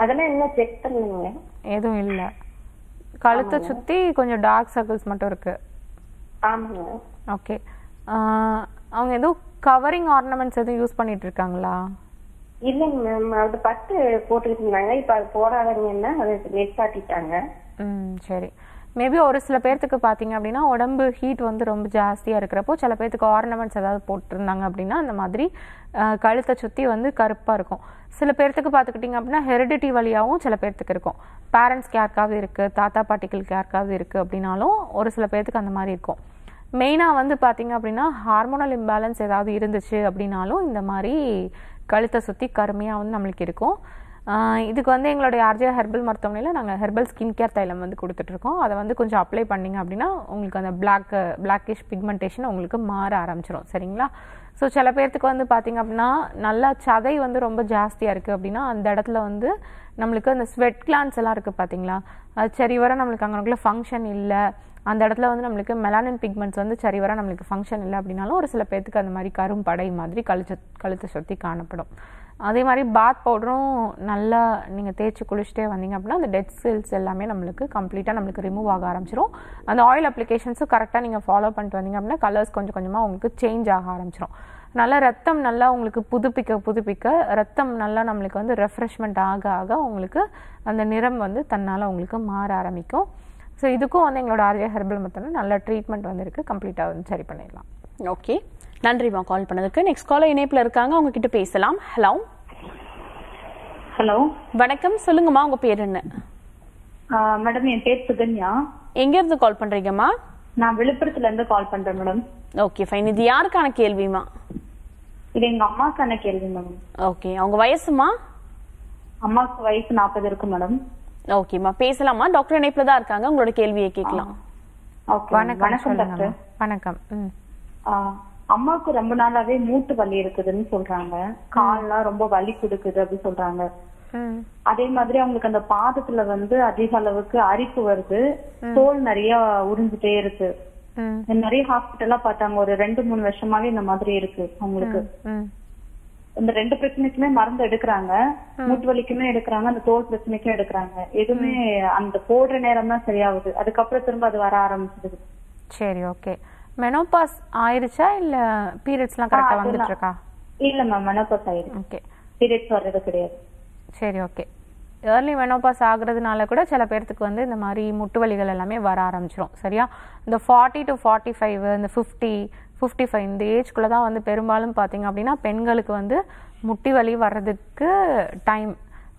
அதெல்லாம் என்ன செக் பண்ணுங்க எதுவும் இல்ல கழுத்தை சுத்தி கொஞ்சம் டார்க் சர்க்கிள்ஸ் மட்டும் இருக்கு ஆமாங்க ஓகே அவங்க எதுவும் கவரிங் ஆர்னமெண்ட்ஸ் எதுவும் யூஸ் பண்ணிட்டு இருக்காங்களா இல்லைங்க மேம் அது பட்டு போட்டுக்கிட்டு இருந்தாங்க இப்போ அது போடாதீங்கன்னா அது நிப்பாட்டிட்டாங்க ம் சரி மேபி ஒரு சில பேர்த்துக்கு பார்த்தீங்க அப்படின்னா உடம்பு ஹீட் வந்து ரொம்ப ஜாஸ்தியாக இருக்கிறப்போ சில பேர்த்துக்கு ஆர்னமெண்ட்ஸ் ஏதாவது போட்டிருந்தாங்க அப்படின்னா அந்த மாதிரி கழுத்தை சுற்றி வந்து கருப்பாக இருக்கும் சில பேர்த்துக்கு பார்த்துக்கிட்டிங்க அப்படின்னா ஹெரிடிட்டி வழியாகவும் சில பேர்த்துக்கு இருக்கும் பேரண்ட்ஸ்க்கு யாருக்காவது இருக்குது தாத்தா பாட்டிகளுக்கு யாருக்காவது இருக்குது அப்படின்னாலும் ஒரு சில பேர்த்துக்கு அந்த மாதிரி இருக்கும் மெயினாக வந்து பார்த்தீங்க அப்படின்னா ஹார்மோனல் இம்பேலன்ஸ் ஏதாவது இருந்துச்சு அப்படின்னாலும் இந்த மாதிரி கழுத்தை சுற்றி கருமையாக வந்து நம்மளுக்கு இருக்கும் இதுக்கு வந்து எங்களுடைய ஆர்ஜே ஹெர்பல் மருத்துவமனையில் நாங்கள் ஹெர்பல் ஸ்கின் கேர் தைலம் வந்து கொடுத்துட்ருக்கோம் அதை வந்து கொஞ்சம் அப்ளை பண்ணிங்க அப்படின்னா உங்களுக்கு அந்த பிளாக் பிளாக்கிஷ் பிக்மெண்டேஷன் உங்களுக்கு மாற ஆரம்பிச்சிடும் சரிங்களா ஸோ சில பேர்த்துக்கு வந்து பார்த்திங்க அப்படின்னா நல்லா சதை வந்து ரொம்ப ஜாஸ்தியாக இருக்குது அப்படின்னா அந்த இடத்துல வந்து நம்மளுக்கு அந்த ஸ்வெட் கிளான்ஸ் எல்லாம் இருக்குது பார்த்தீங்களா அது சரி வர நம்மளுக்கு அங்கே ஃபங்க்ஷன் இல்லை அந்த இடத்துல வந்து நம்மளுக்கு மெலானின் பிக்மெண்ட்ஸ் வந்து சரிவர நம்மளுக்கு ஃபங்க்ஷன் இல்லை அப்படின்னாலும் ஒரு சில பேர்த்துக்கு அந்த மாதிரி கரும் படை மாதிரி கழுச்ச கழுத்தை சுற்றி காணப்படும் அதே மாதிரி பாத் பவுடரும் நல்லா நீங்கள் தேய்ச்சி குளிச்சுட்டே வந்தீங்க அப்படின்னா அந்த டெட் செல்ஸ் எல்லாமே நம்மளுக்கு கம்ப்ளீட்டாக நம்மளுக்கு ரிமூவ் ஆக ஆரம்பிச்சிடும் அந்த ஆயில் அப்ளிகேஷன்ஸும் கரெக்டாக நீங்கள் ஃபாலோ பண்ணிட்டு வந்தீங்க அப்படின்னா கலர்ஸ் கொஞ்சம் கொஞ்சமாக உங்களுக்கு சேஞ்ச் ஆக ஆரம்பிச்சிடும் நல்லா ரத்தம் நல்லா உங்களுக்கு புதுப்பிக்க புதுப்பிக்க ரத்தம் நல்லா நம்மளுக்கு வந்து ரெஃப்ரெஷ்மெண்ட் ஆக ஆக உங்களுக்கு அந்த நிறம் வந்து தன்னால் உங்களுக்கு மாற ஆரம்பிக்கும் ஸோ இதுக்கும் வந்து எங்களோட ஆர்ஜே ஹெர்பல் மெத்தடில் நல்ல ட்ரீட்மெண்ட் வந்து இருக்குது கம்ப்ளீட்டாக வந்து சரி பண்ணிடலாம் ஓகே நன்றிம்மா கால் பண்ணதுக்கு நெக்ஸ்ட் காலை இணைப்பில் இருக்காங்க அவங்க கிட்ட பேசலாம் ஹலோ ஹலோ வணக்கம் சொல்லுங்கம்மா உங்க பேர் என்ன மேடம் என் பேர் சுகன்யா எங்க இருந்து கால் பண்றீங்கம்மா நான் விழுப்புரத்துல இருந்து கால் பண்றேன் மேடம் ஓகே ஃபைன் இது யாருக்கான கேள்விமா இது எங்க அம்மாக்கான கேள்வி மேடம் ஓகே அவங்க வயசுமா அம்மாக்கு வயசு நாற்பது இருக்கு மேடம் ஓகேம்மா பேசலாமா டாக்டர் இணைப்புல தான் இருக்காங்க உங்களோட கேள்வியை கேட்கலாம் வணக்கம் வணக்கம் அம்மாவுக்கு ரொம்ப நாளாவே மூட்டு வலி இருக்குதுன்னு சொல்றாங்க கால்லாம் ரொம்ப வலி கொடுக்குது அப்படின்னு சொல்றாங்க அதே மாதிரி அவங்களுக்கு அந்த பாதத்துல வந்து அதிக அளவுக்கு அரிப்பு வருது தோல் நிறைய உறிஞ்சுட்டே இருக்கு நிறைய ஹாஸ்பிட்டலா பார்த்தாங்க ஒரு ரெண்டு மூணு வருஷமாவே இந்த மாதிரி இருக்கு அவங்களுக்கு இந்த ரெண்டு பிரச்சனைக்குமே மருந்து எடுக்கிறாங்க மூட்டு வலிக்குமே எடுக்கிறாங்க அந்த தோல் பிரச்சனைக்கும் எடுக்கிறாங்க எதுவுமே அந்த போடுற நேரம் தான் சரியாகுது அதுக்கப்புறம் திரும்ப அது வர ஆரம்பிச்சிடுது சரி ஓகே மெனோபாஸ் ஆயிருச்சா இல்ல பீரியட்ஸ்லாம் கரெக்டா வந்துட்டு இருக்கா இல்ல மேம் மெனோபாஸ் ஆயிருக்கு ஓகே பீரியட்ஸ் வர்றது கிடையாது சரி ஓகே ஏர்லி மெனோபாஸ் ஆகுறதுனால கூட சில பேர்த்துக்கு வந்து இந்த மாதிரி முட்டு வலிகள் எல்லாமே வர ஆரம்பிச்சிடும் சரியா இந்த ஃபார்ட்டி டு ஃபார்ட்டி ஃபைவ் இந்த ஃபிஃப்டி ஃபிஃப்டி ஃபைவ் இந்த ஏஜ்குள்ளே தான் வந்து பெரும்பாலும் பார்த்திங்க அப்படின்னா பெண்களுக்கு வந்து முட்டி வலி வர்றதுக்கு டைம்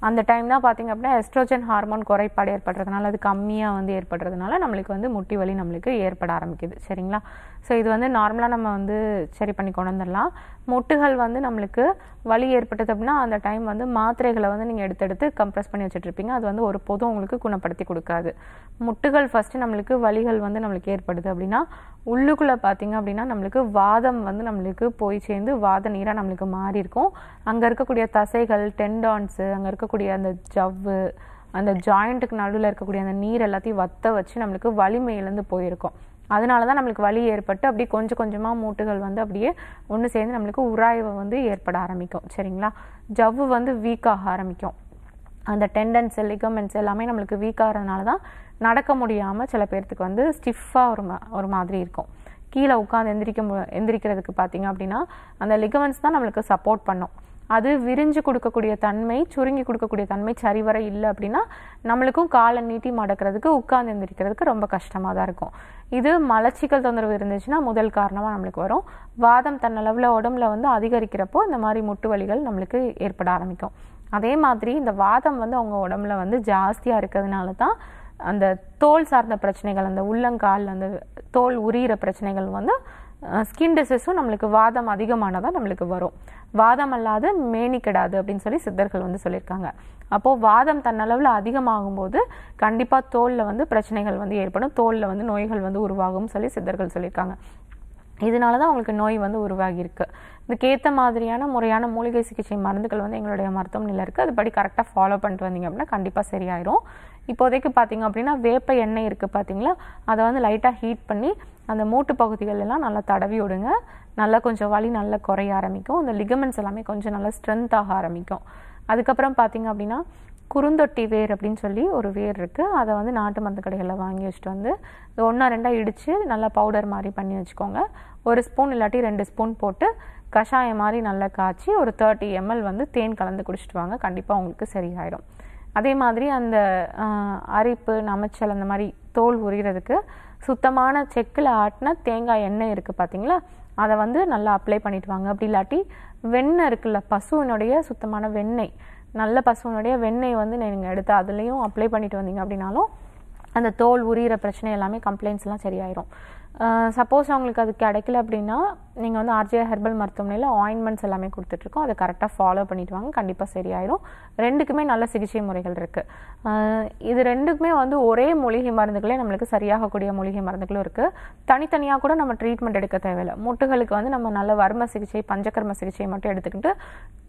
அந்த டைம் தான் பார்த்திங்க அப்படின்னா எஸ்ட்ரோஜன் ஹார்மோன் குறைபாடு ஏற்படுறதுனால அது கம்மியாக வந்து ஏற்படுறதுனால நம்மளுக்கு வந்து முட்டி வலி நம்மளுக்கு ஏற்பட ஆரம்பிக்குது சரிங்களா ஸோ இது வந்து நார்மலாக நம்ம வந்து சரி பண்ணி கொண்டு வந்துடலாம் மொட்டுகள் வந்து நம்மளுக்கு வலி ஏற்பட்டது அப்படின்னா அந்த டைம் வந்து மாத்திரைகளை வந்து நீங்கள் எடுத்தெடுத்து கம்ப்ரெஸ் பண்ணி வச்சுட்ருப்பீங்க அது வந்து ஒரு பொதும் உங்களுக்கு குணப்படுத்தி கொடுக்காது முட்டுகள் ஃபஸ்ட்டு நம்மளுக்கு வலிகள் வந்து நம்மளுக்கு ஏற்படுது அப்படின்னா உள்ளுக்குள்ளே பார்த்தீங்க அப்படின்னா நம்மளுக்கு வாதம் வந்து நம்மளுக்கு போய் சேர்ந்து வாத நீராக நம்மளுக்கு மாறி இருக்கும் அங்கே இருக்கக்கூடிய தசைகள் டெண்டான்ஸு அங்கே இருக்கக்கூடிய அந்த ஜவ்வு அந்த ஜாயிண்ட்டுக்கு நடுவில் இருக்கக்கூடிய அந்த நீர் எல்லாத்தையும் வத்த வச்சு நம்மளுக்கு வலிமையிலேருந்து போயிருக்கும் அதனால தான் நம்மளுக்கு வலி ஏற்பட்டு அப்படியே கொஞ்சம் கொஞ்சமாக மூட்டுகள் வந்து அப்படியே ஒன்று சேர்ந்து நம்மளுக்கு உராய்வை வந்து ஏற்பட ஆரம்பிக்கும் சரிங்களா ஜவ்வு வந்து வீக்காக ஆரம்பிக்கும் அந்த டெண்டன்ஸ் லிகமெண்ட்ஸ் எல்லாமே நம்மளுக்கு வீக்காகிறதுனால தான் நடக்க முடியாமல் சில பேர்த்துக்கு வந்து ஸ்டிஃபாக ஒரு ஒரு மாதிரி இருக்கும் கீழே உட்காந்து எந்திரிக்க எந்திரிக்கிறதுக்கு பார்த்தீங்க அப்படின்னா அந்த லிகமெண்ட்ஸ் தான் நம்மளுக்கு சப்போர்ட் பண்ணும் அது விரிஞ்சு கொடுக்கக்கூடிய தன்மை சுருங்கி கொடுக்கக்கூடிய தன்மை சரிவர இல்லை அப்படின்னா நம்மளுக்கும் காலை நீட்டி மடக்கிறதுக்கு உட்கார்ந்து எந்திரிக்கிறதுக்கு ரொம்ப கஷ்டமாக தான் இருக்கும் இது மலச்சிக்கல் தொந்தரவு இருந்துச்சுன்னா முதல் காரணமாக நம்மளுக்கு வரும் வாதம் தன்னளவில் உடம்புல வந்து அதிகரிக்கிறப்போ இந்த மாதிரி முட்டு வலிகள் நம்மளுக்கு ஏற்பட ஆரம்பிக்கும் அதே மாதிரி இந்த வாதம் வந்து அவங்க உடம்புல வந்து ஜாஸ்தியாக இருக்கிறதுனால தான் அந்த தோல் சார்ந்த பிரச்சனைகள் அந்த உள்ளங்கால் அந்த தோல் உரியிற பிரச்சனைகள் வந்து ஸ்கின் டிசீஸும் நம்மளுக்கு வாதம் அதிகமானதாக நம்மளுக்கு வரும் வாதம் அல்லாது மேனி கிடாது அப்படின்னு சொல்லி சித்தர்கள் வந்து சொல்லியிருக்காங்க அப்போது வாதம் தன்னளவில் அதிகமாகும் போது கண்டிப்பாக தோலில் வந்து பிரச்சனைகள் வந்து ஏற்படும் தோலில் வந்து நோய்கள் வந்து உருவாகும் சொல்லி சித்தர்கள் சொல்லியிருக்காங்க இதனால தான் நோய் வந்து உருவாகியிருக்கு இதுக்கேற்ற மாதிரியான முறையான மூலிகை சிகிச்சை மருந்துகள் வந்து எங்களுடைய மருத்துவமனையில் இருக்குது அதுபடி கரெக்டாக ஃபாலோ பண்ணிட்டு வந்தீங்க அப்படின்னா கண்டிப்பாக சரியாயிரும் இப்போதைக்கு பார்த்தீங்க அப்படின்னா வேப்ப எண்ணெய் இருக்குது பார்த்தீங்களா அதை வந்து லைட்டாக ஹீட் பண்ணி அந்த மூட்டு பகுதிகள் எல்லாம் நல்லா தடவி விடுங்க நல்லா கொஞ்சம் வலி நல்லா குறைய ஆரம்பிக்கும் அந்த லிகமெண்ட்ஸ் எல்லாமே கொஞ்சம் நல்லா ஸ்ட்ரென்த் ஆக ஆரம்பிக்கும் அதுக்கப்புறம் பார்த்தீங்க அப்படின்னா குறுந்தொட்டி வேர் அப்படின்னு சொல்லி ஒரு வேர் இருக்குது அதை வந்து நாட்டு மருந்து கடைகளில் வாங்கி வச்சுட்டு வந்து ஒன்றா ரெண்டாக இடித்து நல்லா பவுடர் மாதிரி பண்ணி வச்சுக்கோங்க ஒரு ஸ்பூன் இல்லாட்டி ரெண்டு ஸ்பூன் போட்டு கஷாயம் மாதிரி நல்லா காய்ச்சி ஒரு தேர்ட்டி எம்எல் வந்து தேன் கலந்து குடிச்சிட்டு வாங்க கண்டிப்பாக உங்களுக்கு சரியாயிடும் அதே மாதிரி அந்த அரிப்பு நமைச்சல் அந்த மாதிரி தோல் உரிகிறதுக்கு சுத்தமான செக்கில் ஆட்டின தேங்காய் எண்ணெய் இருக்குது பார்த்தீங்களா அதை வந்து நல்லா அப்ளை பண்ணிட்டு வாங்க அப்படி இல்லாட்டி வெண்ணெய் இருக்குல்ல பசுவினுடைய சுத்தமான வெண்ணெய் நல்ல பசுவினுடைய வெண்ணெய் வந்து நீங்கள் எடுத்து அதுலேயும் அப்ளை பண்ணிட்டு வந்தீங்க அப்படின்னாலும் அந்த தோல் உரிகிற பிரச்சனை எல்லாமே கம்ப்ளைண்ட்ஸ்லாம் சரியாயிரும் சப்போஸ் அவங்களுக்கு அது கிடைக்கல அப்படின்னா நீங்கள் வந்து ஆர்ஜே ஹெர்பல் மருத்துவமனையில் ஆயின்மெண்ட்ஸ் எல்லாமே கொடுத்துட்ருக்கோம் அதை கரெக்டாக ஃபாலோ பண்ணிட்டு வாங்க கண்டிப்பாக சரியாயிடும் ரெண்டுக்குமே நல்ல சிகிச்சை முறைகள் இருக்குது இது ரெண்டுக்குமே வந்து ஒரே மூலிகை மருந்துகளே நம்மளுக்கு சரியாகக்கூடிய மூலிகை மருந்துகளும் இருக்குது தனித்தனியாக கூட நம்ம ட்ரீட்மெண்ட் எடுக்க தேவையில்லை முட்டுகளுக்கு வந்து நம்ம நல்ல வர்ம சிகிச்சை பஞ்சகர்ம சிகிச்சை மட்டும் எடுத்துக்கிட்டு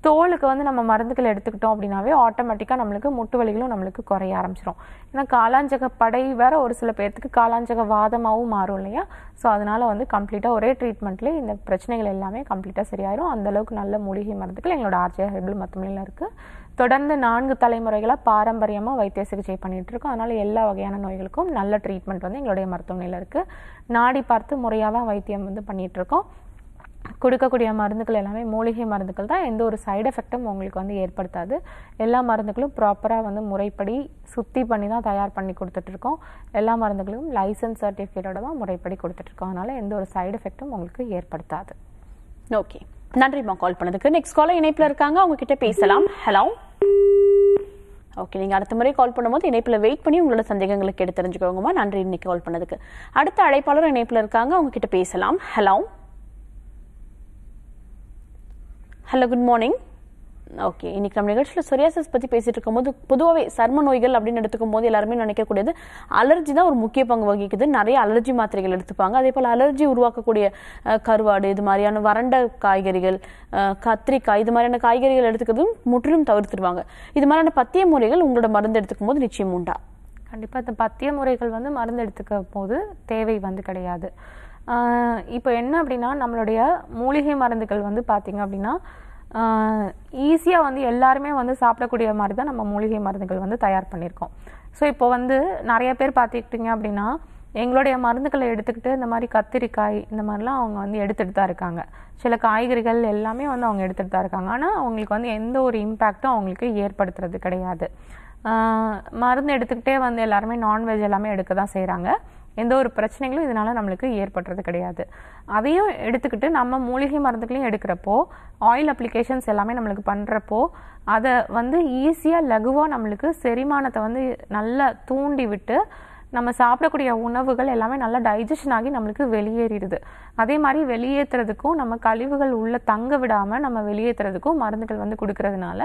தோலுக்கு வந்து நம்ம மருந்துகள் எடுத்துக்கிட்டோம் அப்படின்னாவே ஆட்டோமேட்டிக்காக நம்மளுக்கு முட்டு வலிகளும் நம்மளுக்கு குறைய ஆரம்பிச்சிடும் ஏன்னா காலாஞ்சக படை வேற ஒரு சில பேர்த்துக்கு காலாஞ்சக வாதமாகவும் மாறும் இல்லையா ஸோ அதனால் வந்து கம்ப்ளீட்டாக ஒரே ட்ரீட்மெண்ட்லேயே இந்த பிரச்சனைகள் எல்லாமே கம்ப்ளீட்டாக சரியாயிரும் அந்தளவுக்கு நல்ல மூலிகை மருந்துகள் எங்களோட ஆர்ஜே ஹெர்பல் மருத்துவமனையில் இருக்குது தொடர்ந்து நான்கு தலைமுறைகளாக பாரம்பரியமாக வைத்திய சிகிச்சை பண்ணிகிட்ருக்கோம் அதனால் எல்லா வகையான நோய்களுக்கும் நல்ல ட்ரீட்மெண்ட் வந்து எங்களுடைய மருத்துவமனையில் இருக்குது நாடி பார்த்து முறையாக தான் வைத்தியம் வந்து பண்ணிகிட்ருக்கோம் கொடுக்கக்கூடிய மருந்துகள் எல்லாமே மூலிகை மருந்துகள் தான் எந்த ஒரு சைடு எஃபெக்டும் உங்களுக்கு வந்து ஏற்படுத்தாது எல்லா மருந்துகளும் ப்ராப்பராக வந்து முறைப்படி சுத்தி பண்ணி தான் தயார் பண்ணி கொடுத்துட்ருக்கோம் எல்லா மருந்துகளும் லைசன்ஸ் சர்டிஃபிகேட்டோட தான் முறைப்படி கொடுத்துட்ருக்கோம் அதனால் எந்த ஒரு சைடு எஃபெக்டும் உங்களுக்கு ஏற்படுத்தாது ஓகே நன்றிம்மா கால் பண்ணதுக்கு நெக்ஸ்ட் காலை இணைப்பில் இருக்காங்க அவங்க கிட்டே பேசலாம் ஹலோ ஓகே நீங்கள் அடுத்த முறை கால் பண்ணும்போது இணைப்பில் வெயிட் பண்ணி உங்களோட சந்தேகங்களுக்கு எடுத்து தெரிஞ்சுக்கோங்கம்மா நன்றி இன்னைக்கு கால் பண்ணதுக்கு அடுத்த அழைப்பாளர் இணைப்பில் இருக்காங்க அவங்க கிட்டே பேசலாம் hello hello good morning okay இன்றைக்கி நம்ம நிகழ்ச்சியில் சொரியாசிஸ் பற்றி பேசிகிட்டு இருக்கும்போது பொதுவாகவே சர்ம நோய்கள் அப்படின்னு எடுத்துக்கும் போது எல்லாருமே நினைக்கக்கூடியது அலர்ஜி தான் ஒரு முக்கிய பங்கு வகிக்குது நிறைய அலர்ஜி மாத்திரைகள் எடுத்துப்பாங்க அதே போல் அலர்ஜி உருவாக்கக்கூடிய கருவாடு இது மாதிரியான வறண்ட காய்கறிகள் கத்திரிக்காய் இது மாதிரியான காய்கறிகள் எடுத்துக்கிறதும் முற்றிலும் தவிர்த்துடுவாங்க இது மாதிரியான பத்திய முறைகள் உங்களோட மருந்து எடுத்துக்கும் போது நிச்சயம் உண்டா கண்டிப்பாக இந்த பத்திய முறைகள் வந்து மருந்து எடுத்துக்க போது தேவை வந்து கிடையாது இப்போ என்ன அப்படின்னா நம்மளுடைய மூலிகை மருந்துகள் வந்து பார்த்திங்க அப்படின்னா ஈஸியாக வந்து எல்லாருமே வந்து சாப்பிடக்கூடிய மாதிரி தான் நம்ம மூலிகை மருந்துகள் வந்து தயார் பண்ணியிருக்கோம் ஸோ இப்போ வந்து நிறைய பேர் பார்த்துக்கிட்டிங்க அப்படின்னா எங்களுடைய மருந்துகளை எடுத்துக்கிட்டு இந்த மாதிரி கத்திரிக்காய் இந்த மாதிரிலாம் அவங்க வந்து எடுத்துகிட்டு தான் இருக்காங்க சில காய்கறிகள் எல்லாமே வந்து அவங்க எடுத்துகிட்டு தான் இருக்காங்க ஆனால் அவங்களுக்கு வந்து எந்த ஒரு இம்பேக்டும் அவங்களுக்கு ஏற்படுத்துறது கிடையாது மருந்து எடுத்துக்கிட்டே வந்து எல்லாருமே நான்வெஜ் எல்லாமே எடுக்க தான் செய்கிறாங்க எந்த ஒரு பிரச்சனைகளும் இதனால் நம்மளுக்கு ஏற்படுறது கிடையாது அதையும் எடுத்துக்கிட்டு நம்ம மூலிகை மருந்துகளையும் எடுக்கிறப்போ ஆயில் அப்ளிகேஷன்ஸ் எல்லாமே நம்மளுக்கு பண்ணுறப்போ அதை வந்து ஈஸியாக லகுவாக நம்மளுக்கு செரிமானத்தை வந்து நல்லா தூண்டி விட்டு நம்ம சாப்பிடக்கூடிய உணவுகள் எல்லாமே நல்லா டைஜஷன் ஆகி நம்மளுக்கு வெளியேறிடுது அதே மாதிரி வெளியேற்றுறதுக்கும் நம்ம கழிவுகள் உள்ளே தங்க விடாமல் நம்ம வெளியேற்றுறதுக்கும் மருந்துகள் வந்து கொடுக்கறதுனால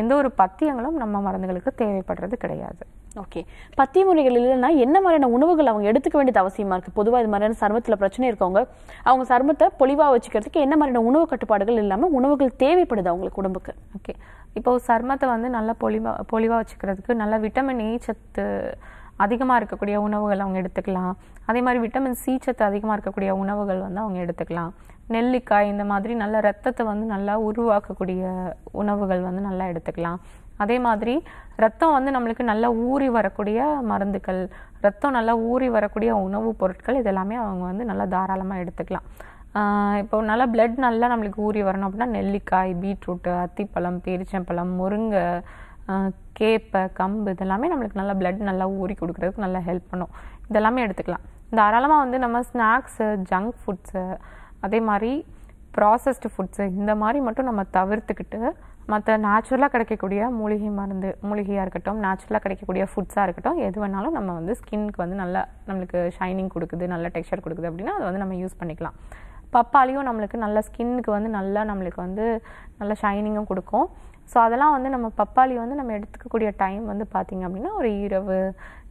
எந்த ஒரு பத்தியங்களும் நம்ம மருந்துகளுக்கு தேவைப்படுறது கிடையாது ஓகே பத்திய முறைகள் இல்லைன்னா என்ன மாதிரியான உணவுகள் அவங்க எடுத்துக்க வேண்டியது அவசியமாக இருக்குது பொதுவாக இது மாதிரியான சருமத்தில் பிரச்சனை இருக்கவங்க அவங்க சருமத்தை பொலிவாக வச்சுக்கிறதுக்கு என்ன மாதிரியான உணவு கட்டுப்பாடுகள் இல்லாமல் உணவுகள் தேவைப்படுது அவங்களுக்கு உடம்புக்கு ஓகே இப்போ சருமத்தை வந்து நல்லா பொலிவா பொலிவாக வச்சுக்கிறதுக்கு நல்லா விட்டமின் ஏ சத்து அதிகமாக இருக்கக்கூடிய உணவுகள் அவங்க எடுத்துக்கலாம் அதே மாதிரி விட்டமின் சி சத்து அதிகமாக இருக்கக்கூடிய உணவுகள் வந்து அவங்க எடுத்துக்கலாம் நெல்லிக்காய் இந்த மாதிரி நல்ல ரத்தத்தை வந்து நல்லா உருவாக்கக்கூடிய உணவுகள் வந்து நல்லா எடுத்துக்கலாம் அதே மாதிரி ரத்தம் வந்து நம்மளுக்கு நல்லா ஊறி வரக்கூடிய மருந்துகள் ரத்தம் நல்லா ஊறி வரக்கூடிய உணவுப் பொருட்கள் இதெல்லாமே அவங்க வந்து நல்லா தாராளமாக எடுத்துக்கலாம் இப்போ நல்லா பிளட் நல்லா நம்மளுக்கு ஊறி வரணும் அப்படின்னா நெல்லிக்காய் பீட்ரூட்டு அத்திப்பழம் பேரிச்சம்பழம் முருங்கை கேப்பை கம்பு இதெல்லாமே நம்மளுக்கு நல்லா பிளட் நல்லா ஊறி கொடுக்குறதுக்கு நல்லா ஹெல்ப் பண்ணும் இதெல்லாமே எடுத்துக்கலாம் தாராளமாக வந்து நம்ம ஸ்நாக்ஸு ஜங்க் ஃபுட்ஸு அதே மாதிரி ப்ராசஸ்டு ஃபுட்ஸு இந்த மாதிரி மட்டும் நம்ம தவிர்த்துக்கிட்டு மற்ற நேச்சுரலாக கிடைக்கக்கூடிய மூலிகை மருந்து மூலிகையாக இருக்கட்டும் நேச்சுரலாக கிடைக்கக்கூடிய ஃபுட்ஸாக இருக்கட்டும் எது வேணாலும் நம்ம வந்து ஸ்கின்னுக்கு வந்து நல்லா நம்மளுக்கு ஷைனிங் கொடுக்குது நல்ல டெக்ஸ்டர் கொடுக்குது அப்படின்னா அதை வந்து நம்ம யூஸ் பண்ணிக்கலாம் பப்பாலையும் நம்மளுக்கு நல்ல ஸ்கின்னுக்கு வந்து நல்லா நம்மளுக்கு வந்து நல்ல ஷைனிங்கும் கொடுக்கும் ஸோ அதெல்லாம் வந்து நம்ம பப்பாளி வந்து நம்ம எடுத்துக்கக்கூடிய டைம் வந்து பார்த்திங்க அப்படின்னா ஒரு இரவு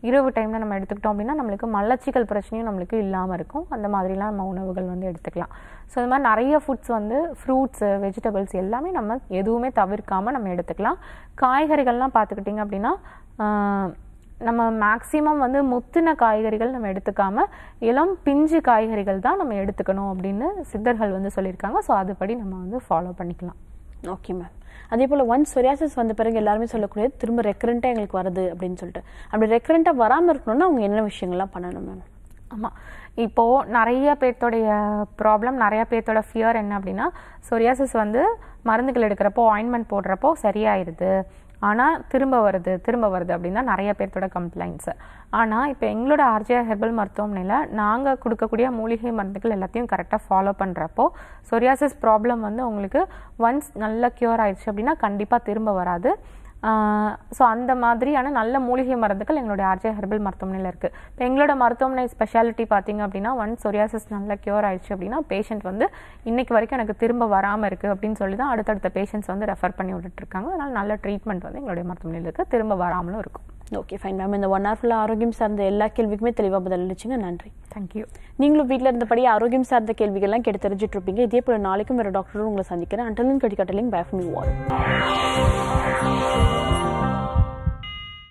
இரவு டைமில் நம்ம எடுத்துக்கிட்டோம் அப்படின்னா நம்மளுக்கு மலச்சிக்கல் பிரச்சனையும் நம்மளுக்கு இல்லாமல் இருக்கும் அந்த மாதிரிலாம் நம்ம உணவுகள் வந்து எடுத்துக்கலாம் ஸோ இது மாதிரி நிறைய ஃபுட்ஸ் வந்து ஃப்ரூட்ஸு வெஜிடபிள்ஸ் எல்லாமே நம்ம எதுவுமே தவிர்க்காமல் நம்ம எடுத்துக்கலாம் காய்கறிகள்லாம் பார்த்துக்கிட்டிங்க அப்படின்னா நம்ம மேக்ஸிமம் வந்து முத்தின காய்கறிகள் நம்ம எடுத்துக்காமல் இளம் பிஞ்சு காய்கறிகள் தான் நம்ம எடுத்துக்கணும் அப்படின்னு சித்தர்கள் வந்து சொல்லியிருக்காங்க ஸோ அதுபடி நம்ம வந்து ஃபாலோ பண்ணிக்கலாம் ஓகே மேம் அதே போல் ஒன் சொரியாசிஸ் வந்த பிறகு எல்லாருமே சொல்லக்கூடியது திரும்ப ரெக்கரண்ட்டாக எங்களுக்கு வருது அப்படின்னு சொல்லிட்டு அப்படி ரெக்கரண்ட்டாக வராமல் இருக்கணும்னா அவங்க என்ன விஷயங்கள்லாம் பண்ணணும் மேம் ஆமாம் இப்போது நிறைய பேர்த்தோடைய ப்ராப்ளம் நிறையா பேர்த்தோட ஃபியர் என்ன அப்படின்னா சொரியாசிஸ் வந்து மருந்துகள் எடுக்கிறப்போ ஆயின்மெண்ட் போடுறப்போ சரியாயிருது ஆனால் திரும்ப வருது திரும்ப வருது அப்படின்னா நிறைய பேர்த்தோட கம்ப்ளைண்ட்ஸு ஆனால் இப்போ எங்களோட ஆர்ஜிஆர் ஹெர்பல் மருத்துவமனையில் நாங்கள் கொடுக்கக்கூடிய மூலிகை மருந்துகள் எல்லாத்தையும் கரெக்டாக ஃபாலோ பண்ணுறப்போ சொரியாசிஸ் ப்ராப்ளம் வந்து உங்களுக்கு ஒன்ஸ் நல்லா க்யூர் ஆயிடுச்சு அப்படின்னா கண்டிப்பாக திரும்ப வராது ஸோ அந்த மாதிரியான நல்ல மூலிகை மருந்துகள் எங்களுடைய ஆர்ஜே ஹெர்பல் மருத்துவமனையில் இருக்குது இப்போ எங்களோட மருத்துவமனை ஸ்பெஷாலிட்டி பார்த்திங்க அப்படின்னா ஒன் சொரியாசிஸ் நல்லா க்யூர் ஆயிடுச்சு அப்படின்னா பேஷண்ட் வந்து இன்றைக்கு வரைக்கும் எனக்கு திரும்ப வராமல் இருக்குது அப்படின்னு சொல்லி தான் அடுத்தடுத்த பேஷண்ட்ஸ் வந்து ரெஃபர் பண்ணி விட்டுட்ருக்காங்க அதனால் நல்ல ட்ரீட்மெண்ட் வந்து எங்களுடைய மருத்துவமனையில் இருக்குது திரும்ப வராமலும் இருக்கும் ஓகே ஃபைன் மேம் இந்த ஒன் ஹவரில் ஆரோக்கியம் சார்ந்த எல்லா கேள்விக்குமே தெளிவாக பதில் அளிச்சிங்க நன்றி தேங்க்யூ நீங்களும் வீட்டில் இருந்தபடி ஆரோக்கியம் சார்ந்த கேள்விகள்லாம் கேட்டு தெரிஞ்சுட்டு இருப்பீங்க இதே போல் நாளைக்கும் வேறு டாக்டரும் உங்களை சந்திக்கிறேன் அண்டலும் கட்டிக்காட்டலையும் பேஃபமி வால்